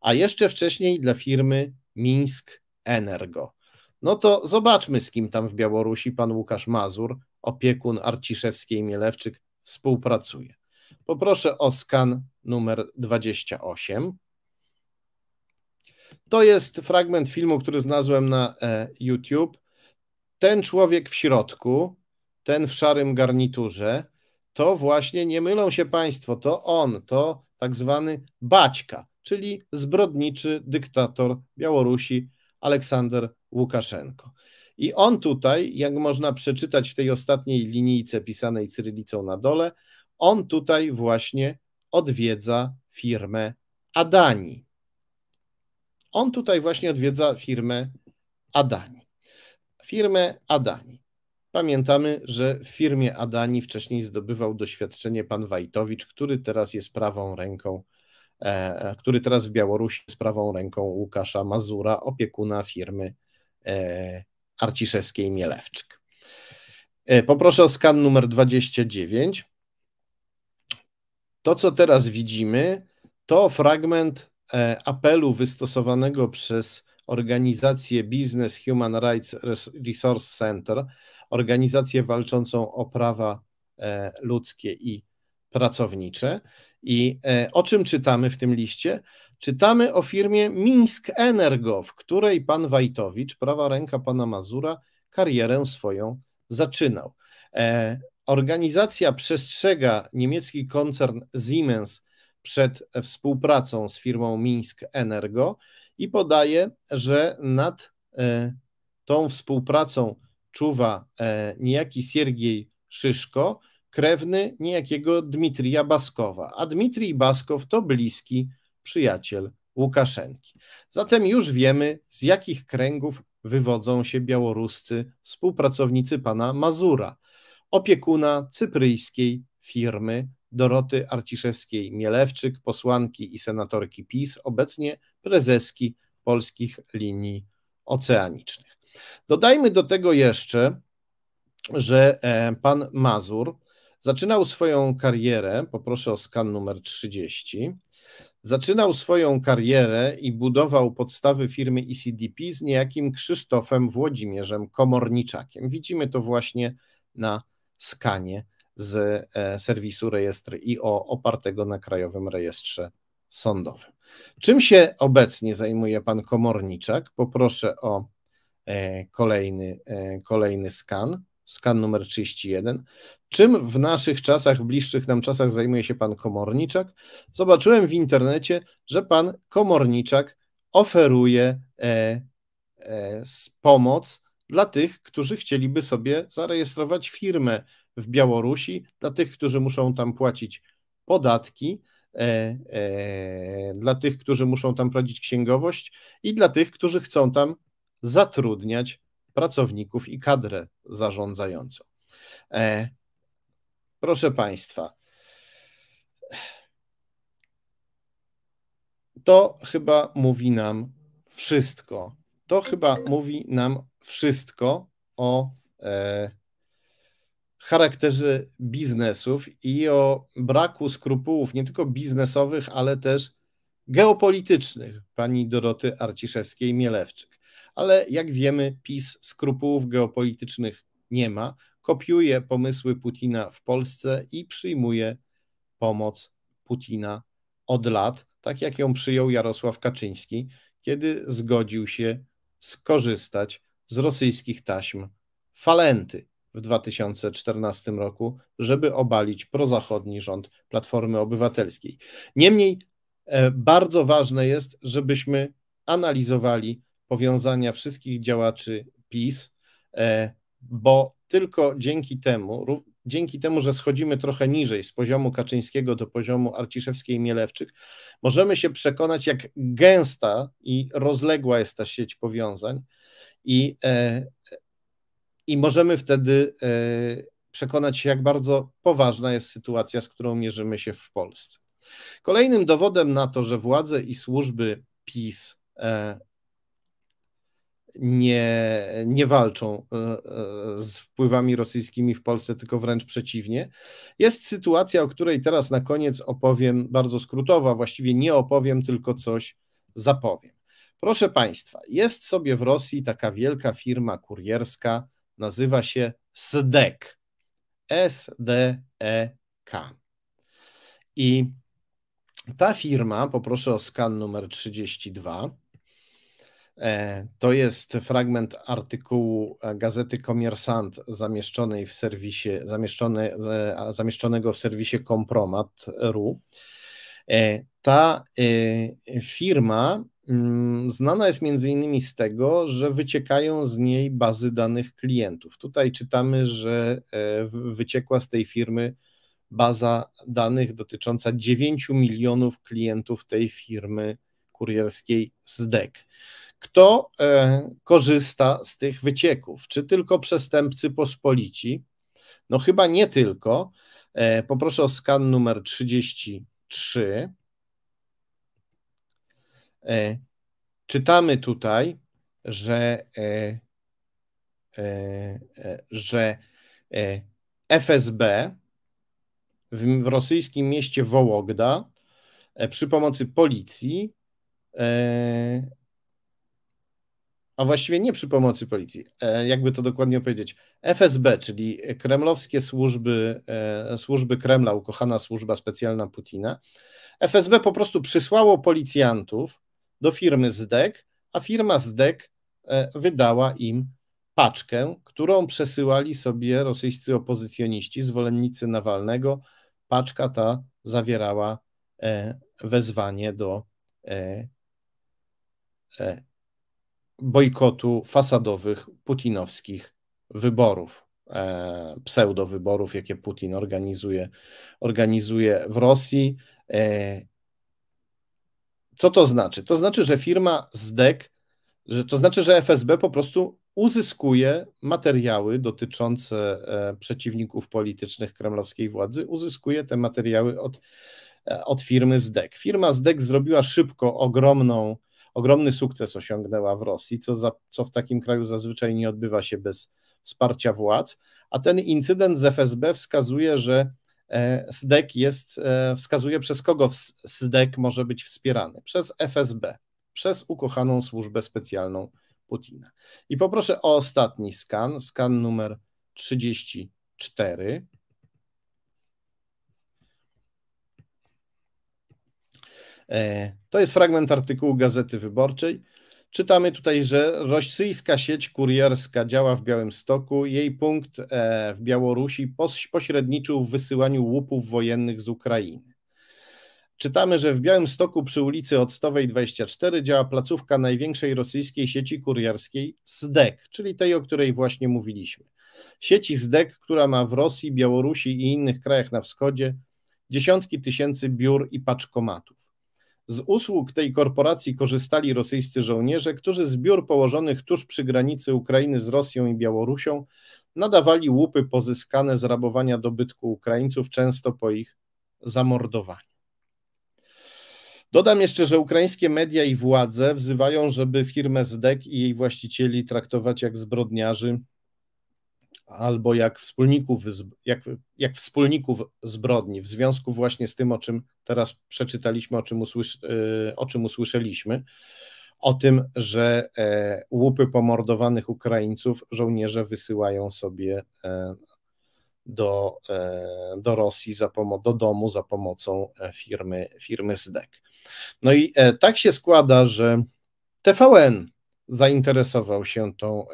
a jeszcze wcześniej dla firmy Mińsk Energo. No to zobaczmy, z kim tam w Białorusi pan Łukasz Mazur, opiekun Arciszewskiej Mielewczyk, współpracuje. Poproszę o skan numer 28. To jest fragment filmu, który znalazłem na e, YouTube. Ten człowiek w środku, ten w szarym garniturze, to właśnie nie mylą się Państwo, to on, to tak zwany Baćka, czyli zbrodniczy dyktator Białorusi Aleksander Łukaszenko. I on tutaj, jak można przeczytać w tej ostatniej linijce pisanej cyrylicą na dole, on tutaj właśnie odwiedza firmę Adani. On tutaj właśnie odwiedza firmę Adani. Firmę Adani. Pamiętamy, że w firmie Adani wcześniej zdobywał doświadczenie pan Wajtowicz, który teraz jest prawą ręką, e, e, który teraz w Białorusi jest prawą ręką Łukasza Mazura, opiekuna firmy e, Arciszewskiej Mielewczyk. E, poproszę o skan numer 29. To, co teraz widzimy, to fragment e, apelu wystosowanego przez organizację Business Human Rights Resource Center, organizację walczącą o prawa e, ludzkie i pracownicze. I e, o czym czytamy w tym liście? Czytamy o firmie Mińsk Energo, w której pan Wajtowicz, prawa ręka pana Mazura, karierę swoją zaczynał. E, organizacja przestrzega niemiecki koncern Siemens przed współpracą z firmą Mińsk Energo i podaje, że nad tą współpracą czuwa e, niejaki Siergiej Szyszko, krewny niejakiego Dmitrija Baskowa, a Dmitrij Baskow to bliski przyjaciel Łukaszenki. Zatem już wiemy, z jakich kręgów wywodzą się białoruscy współpracownicy pana Mazura, opiekuna cypryjskiej firmy Doroty Arciszewskiej-Mielewczyk, posłanki i senatorki PiS, obecnie prezeski polskich linii oceanicznych. Dodajmy do tego jeszcze, że e, pan Mazur zaczynał swoją karierę, poproszę o skan numer 30, zaczynał swoją karierę i budował podstawy firmy ECDP z niejakim Krzysztofem Włodzimierzem Komorniczakiem. Widzimy to właśnie na skanie z e, serwisu rejestr IO opartego na Krajowym Rejestrze Sądowym. Czym się obecnie zajmuje pan Komorniczak? Poproszę o E, kolejny, e, kolejny skan, skan numer 31. Czym w naszych czasach, w bliższych nam czasach zajmuje się pan Komorniczak? Zobaczyłem w internecie, że pan Komorniczak oferuje e, e, pomoc dla tych, którzy chcieliby sobie zarejestrować firmę w Białorusi, dla tych, którzy muszą tam płacić podatki, e, e dla tych, którzy muszą tam prowadzić księgowość i dla tych, którzy chcą tam zatrudniać pracowników i kadrę zarządzającą. E, proszę Państwa, to chyba mówi nam wszystko. To chyba mówi nam wszystko o e, charakterze biznesów i o braku skrupułów, nie tylko biznesowych, ale też geopolitycznych pani Doroty Arciszewskiej-Mielewczyk ale jak wiemy, PiS skrupułów geopolitycznych nie ma, kopiuje pomysły Putina w Polsce i przyjmuje pomoc Putina od lat, tak jak ją przyjął Jarosław Kaczyński, kiedy zgodził się skorzystać z rosyjskich taśm Falenty w 2014 roku, żeby obalić prozachodni rząd Platformy Obywatelskiej. Niemniej e, bardzo ważne jest, żebyśmy analizowali powiązania wszystkich działaczy PiS, e, bo tylko dzięki temu, dzięki temu, że schodzimy trochę niżej z poziomu Kaczyńskiego do poziomu Arciszewskiej Mielewczyk, możemy się przekonać, jak gęsta i rozległa jest ta sieć powiązań i, e, i możemy wtedy e, przekonać się, jak bardzo poważna jest sytuacja, z którą mierzymy się w Polsce. Kolejnym dowodem na to, że władze i służby PiS nie, nie walczą e, e, z wpływami rosyjskimi w Polsce, tylko wręcz przeciwnie. Jest sytuacja, o której teraz na koniec opowiem bardzo skrótowo, a właściwie nie opowiem, tylko coś zapowiem. Proszę Państwa, jest sobie w Rosji taka wielka firma kurierska, nazywa się SDEK. S-D-E-K. I ta firma, poproszę o skan numer 32, E, to jest fragment artykułu e, gazety Komersant zamieszczonej w serwisie, zamieszczone, e, zamieszczonego w serwisie kompromat.ru. Ta firma mm, znana jest między innymi z tego, że wyciekają z niej bazy danych klientów. Tutaj czytamy, że wyciekła z tej firmy baza danych dotycząca 9 milionów klientów tej firmy kurierskiej Zdek. Kto e, korzysta z tych wycieków? Czy tylko przestępcy pospolici? No chyba nie tylko. E, poproszę o skan numer 33. E, czytamy tutaj, że, że FSB w, w rosyjskim mieście Wołogda przy pomocy policji a właściwie nie przy pomocy policji, e, jakby to dokładnie opowiedzieć, FSB, czyli kremlowskie służby, e, służby Kremla, ukochana służba specjalna Putina, FSB po prostu przysłało policjantów do firmy ZDEK, a firma ZDEK e, wydała im paczkę, którą przesyłali sobie rosyjscy opozycjoniści, zwolennicy Nawalnego. Paczka ta zawierała wezwanie do bojkotu fasadowych putinowskich wyborów, e, pseudowyborów, jakie Putin organizuje, organizuje w Rosji. E, co to znaczy? To znaczy, że firma ZDEK, że, to znaczy, że FSB po prostu uzyskuje materiały dotyczące e, przeciwników politycznych kremlowskiej władzy, uzyskuje te materiały od, e, od firmy ZDEK. Firma ZDEK zrobiła szybko ogromną ogromny sukces osiągnęła w Rosji, co, za, co w takim kraju zazwyczaj nie odbywa się bez wsparcia władz. A ten incydent z FSB wskazuje, że e, SDEK jest, e, wskazuje przez kogo SDEK może być wspierany. Przez FSB, przez ukochaną służbę specjalną Putina. I poproszę o ostatni skan, skan numer 34. E, to jest fragment artykułu Gazety Wyborczej. Czytamy tutaj, że rosyjska sieć kurierska działa w Białymstoku. Jej punkt e, w Białorusi pośredniczył w wysyłaniu łupów wojennych z Ukrainy. Czytamy, że w Białymstoku przy ulicy Octowej 24 działa placówka największej rosyjskiej sieci kurierskiej SDEK, czyli tej, o której właśnie mówiliśmy. Sieci SDEK, która ma w Rosji, Białorusi i innych krajach na wschodzie dziesiątki tysięcy biur i paczkomatów. Z usług tej korporacji korzystali rosyjscy żołnierze, którzy z biur położonych tuż przy granicy Ukrainy z Rosją i Białorusią nadawali łupy pozyskane z rabowania dobytku Ukraińców, często po ich zamordowaniu. Dodam jeszcze, że ukraińskie media i władze wzywają, żeby firmę ZDEK i jej właścicieli traktować jak zbrodniarzy albo jak wspólników, jak, jak wspólników zbrodni, w związku właśnie z tym, o czym teraz przeczytaliśmy, o czym, usłysz, y, o czym usłyszeliśmy, o tym, że e, łupy pomordowanych Ukraińców żołnierze wysyłają sobie e, do, e, do Rosji, za pomo- do domu za pomocą firmy, firmy Zdek. No i tak się składa, że TVN zainteresował się tą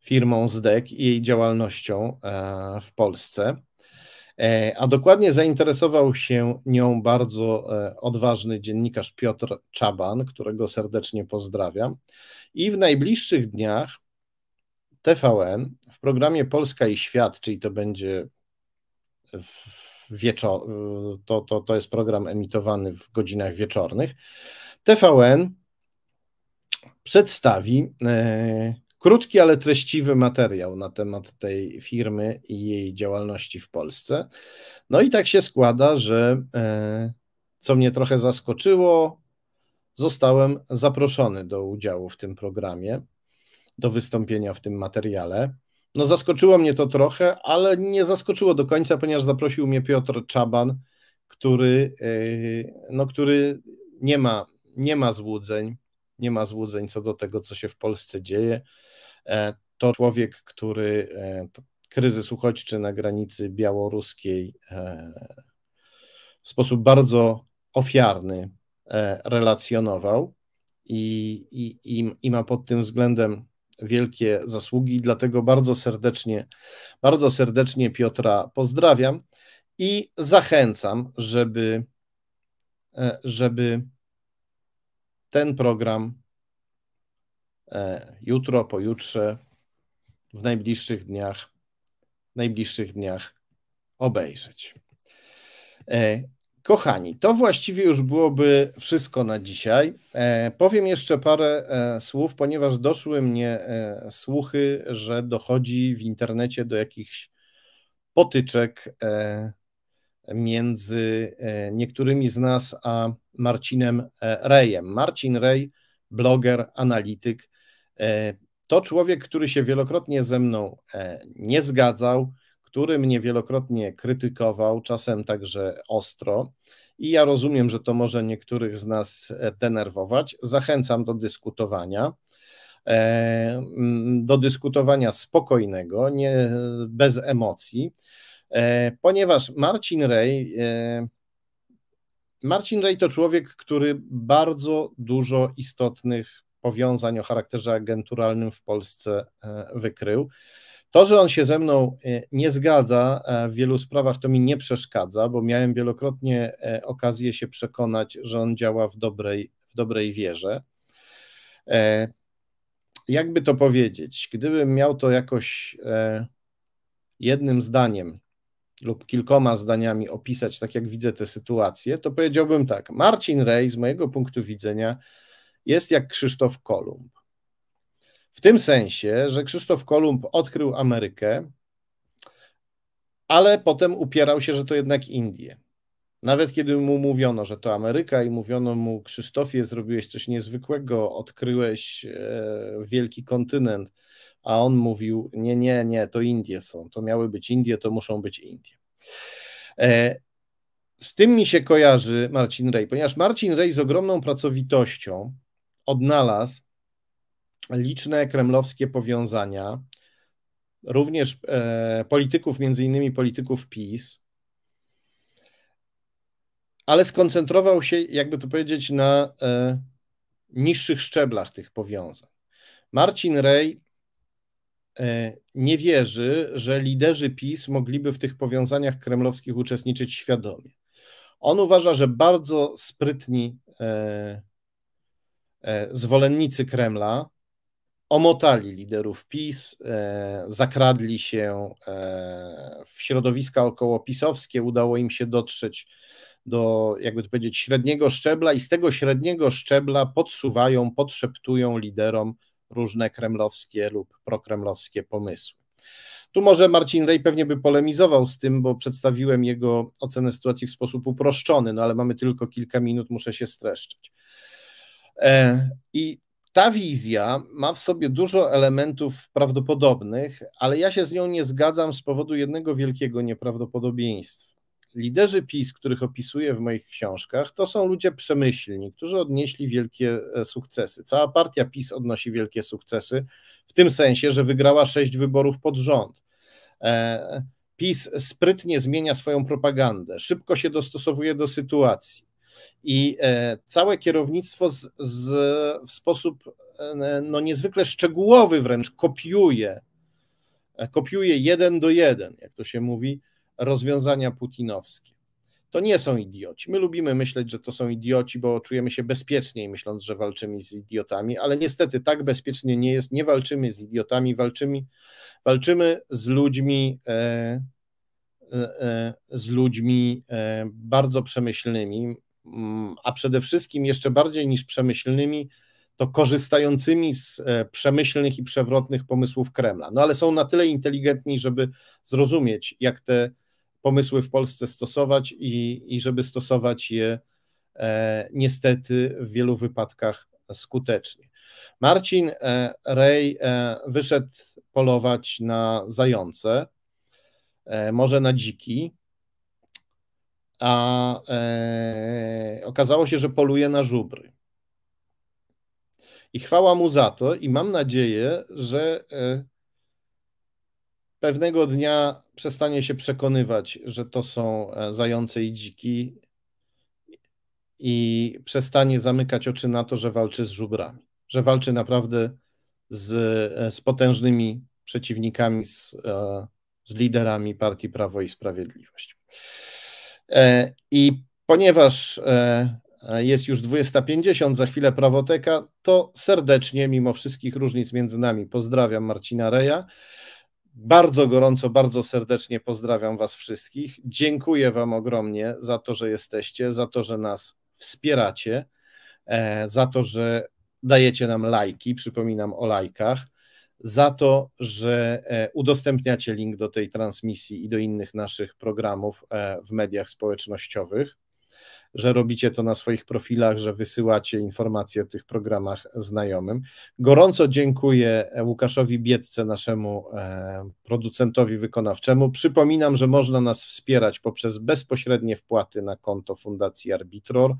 firmą ZDEK i jej działalnością e, w Polsce. E, a dokładnie zainteresował się nią bardzo e, odważny dziennikarz Piotr Czaban, którego serdecznie pozdrawiam. I w najbliższych dniach TVN w programie Polska i Świat, czyli to będzie wieczor, to, to, to jest program emitowany w godzinach wieczornych, TVN przedstawi krótki, ale treściwy materiał na temat tej firmy i jej działalności w Polsce. No i tak się składa, że e, co mnie trochę zaskoczyło, zostałem zaproszony do udziału w tym programie, do wystąpienia w tym materiale. No zaskoczyło mnie to trochę, ale nie zaskoczyło do końca, ponieważ zaprosił mnie Piotr Czaban, który, e, no, który nie, ma, nie ma złudzeń, nie ma złudzeń co do tego, co się w Polsce dzieje. E, to człowiek, który e, kryzys uchodźczy na granicy białoruskiej e, w sposób bardzo ofiarny relacjonował i, i, i ma pod tym względem wielkie zasługi. Dlatego bardzo serdecznie, bardzo serdecznie Piotra pozdrawiam i zachęcam, żeby, żeby ten program E, jutro, pojutrze, w najbliższych dniach, najbliższych dniach obejrzeć. E, kochani, to właściwie już byłoby wszystko na dzisiaj. E, powiem jeszcze parę słów, ponieważ doszły mnie słuchy, że dochodzi w internecie do jakichś potyczek między niektórymi z nas a Marcinem Rejem. Marcin Rej, bloger, analityk, E, to człowiek, który się wielokrotnie ze mną e, nie zgadzał, który mnie wielokrotnie krytykował, czasem także ostro. I ja rozumiem, że to może niektórych z nas e, denerwować. Zachęcam do dyskutowania mm, do dyskutowania spokojnego, nie bez emocji, ponieważ Marcin Rej Marcin Rej to człowiek, który bardzo dużo istotnych powiązań o charakterze agenturalnym w Polsce e, wykrył. To, że on się ze mną e, nie zgadza e, w wielu sprawach, to mi nie przeszkadza, bo miałem wielokrotnie okazję się przekonać, że on działa w dobrej, w dobrej wierze. Jakby to powiedzieć, gdybym miał to jakoś jednym zdaniem lub kilkoma zdaniami opisać, tak jak widzę tę sytuację, to powiedziałbym tak: Marcin Rej, z mojego punktu widzenia, jest jak Krzysztof Kolumb. W tym sensie, że Krzysztof Kolumb odkrył Amerykę, ale potem upierał się, że to jednak Indie. Nawet kiedy mu mówiono, że to Ameryka i mówiono mu, Krzysztofie, zrobiłeś coś niezwykłego, odkryłeś e, wielki kontynent, a on mówił, nie, nie, nie, to Indie są, to miały być Indie, to muszą być Indie. E, z tym mi się kojarzy Marcin Rej, ponieważ Marcin Rej z ogromną pracowitością odnalazł liczne kremlowskie powiązania, również e, polityków, między innymi polityków PiS, ale skoncentrował się, jakby to powiedzieć, na e, niższych szczeblach tych powiązań. Marcin Rej e, nie wierzy, że liderzy PiS mogliby w tych powiązaniach kremlowskich uczestniczyć świadomie. On uważa, że bardzo sprytni e, E, zwolennicy Kremla omotali liderów PiS, e, zakradli się e, w środowiska okołopisowskie, udało im się dotrzeć do, jakby to powiedzieć, średniego szczebla i z tego średniego szczebla podsuwają, podszeptują liderom różne kremlowskie lub prokremlowskie pomysły. Tu może Marcin Rej pewnie by polemizował z tym, bo przedstawiłem jego ocenę sytuacji w sposób uproszczony, no ale mamy tylko kilka minut, muszę się streszczyć. E, I ta wizja ma w sobie dużo elementów prawdopodobnych, ale ja się z nią nie zgadzam z powodu jednego wielkiego nieprawdopodobieństwa. Liderzy PiS, których opisuję w moich książkach, to są ludzie przemyślni, którzy odnieśli wielkie e, sukcesy. Cała partia PiS odnosi wielkie sukcesy, w tym sensie, że wygrała sześć wyborów pod rząd. E, PiS sprytnie zmienia swoją propagandę, szybko się dostosowuje do sytuacji i e, całe kierownictwo z, z, w sposób e, no, niezwykle szczegółowy wręcz kopiuje, e, kopiuje jeden do jeden, jak to się mówi, rozwiązania putinowskie. To nie są idioci. My lubimy myśleć, że to są idioci, bo czujemy się bezpieczniej myśląc, że walczymy z idiotami, ale niestety tak bezpiecznie nie jest. Nie walczymy z idiotami, walczymy, walczymy z ludźmi, e, e, z ludźmi e, bardzo przemyślnymi, Mm, a przede wszystkim jeszcze bardziej niż przemyślnymi, to korzystającymi z e, przemyślnych i przewrotnych pomysłów Kremla. No ale są na tyle inteligentni, żeby zrozumieć, jak te pomysły w Polsce stosować i, i żeby stosować je e, niestety w wielu wypadkach skutecznie. Marcin e, Rej e, wyszedł polować na zające, e, może na dziki a e, okazało się, że poluje na żubry. I chwała mu za to, i mam nadzieję, że e, pewnego dnia przestanie się przekonywać, że to są e, zające i dziki, i przestanie zamykać oczy na to, że walczy z żubrami, że walczy naprawdę z, e, z potężnymi przeciwnikami, z, e, z liderami partii Prawo i Sprawiedliwość. E, I ponieważ e, jest już 20.50, za chwilę prawoteka, to serdecznie, mimo wszystkich różnic między nami, pozdrawiam Marcina Reja. Bardzo gorąco, bardzo serdecznie pozdrawiam Was wszystkich. Dziękuję Wam ogromnie za to, że jesteście, za to, że nas wspieracie, e, za to, że dajecie nam lajki. Przypominam o lajkach za to, że e, udostępniacie link do tej transmisji i do innych naszych programów e, w mediach społecznościowych, że robicie to na swoich profilach, że wysyłacie informacje o tych programach znajomym. Gorąco dziękuję e, Łukaszowi Biedce, naszemu producentowi wykonawczemu. Przypominam, że można nas wspierać poprzez bezpośrednie wpłaty na konto Fundacji Arbitror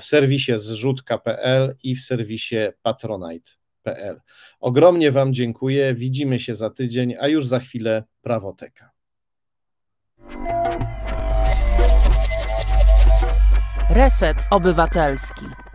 w serwisie zrzut.pl i w serwisie Patronite www.prawoteka.pl. Ogromnie Wam dziękuję. Widzimy się za tydzień, a już za chwilę Prawoteka. Reset Obywatelski.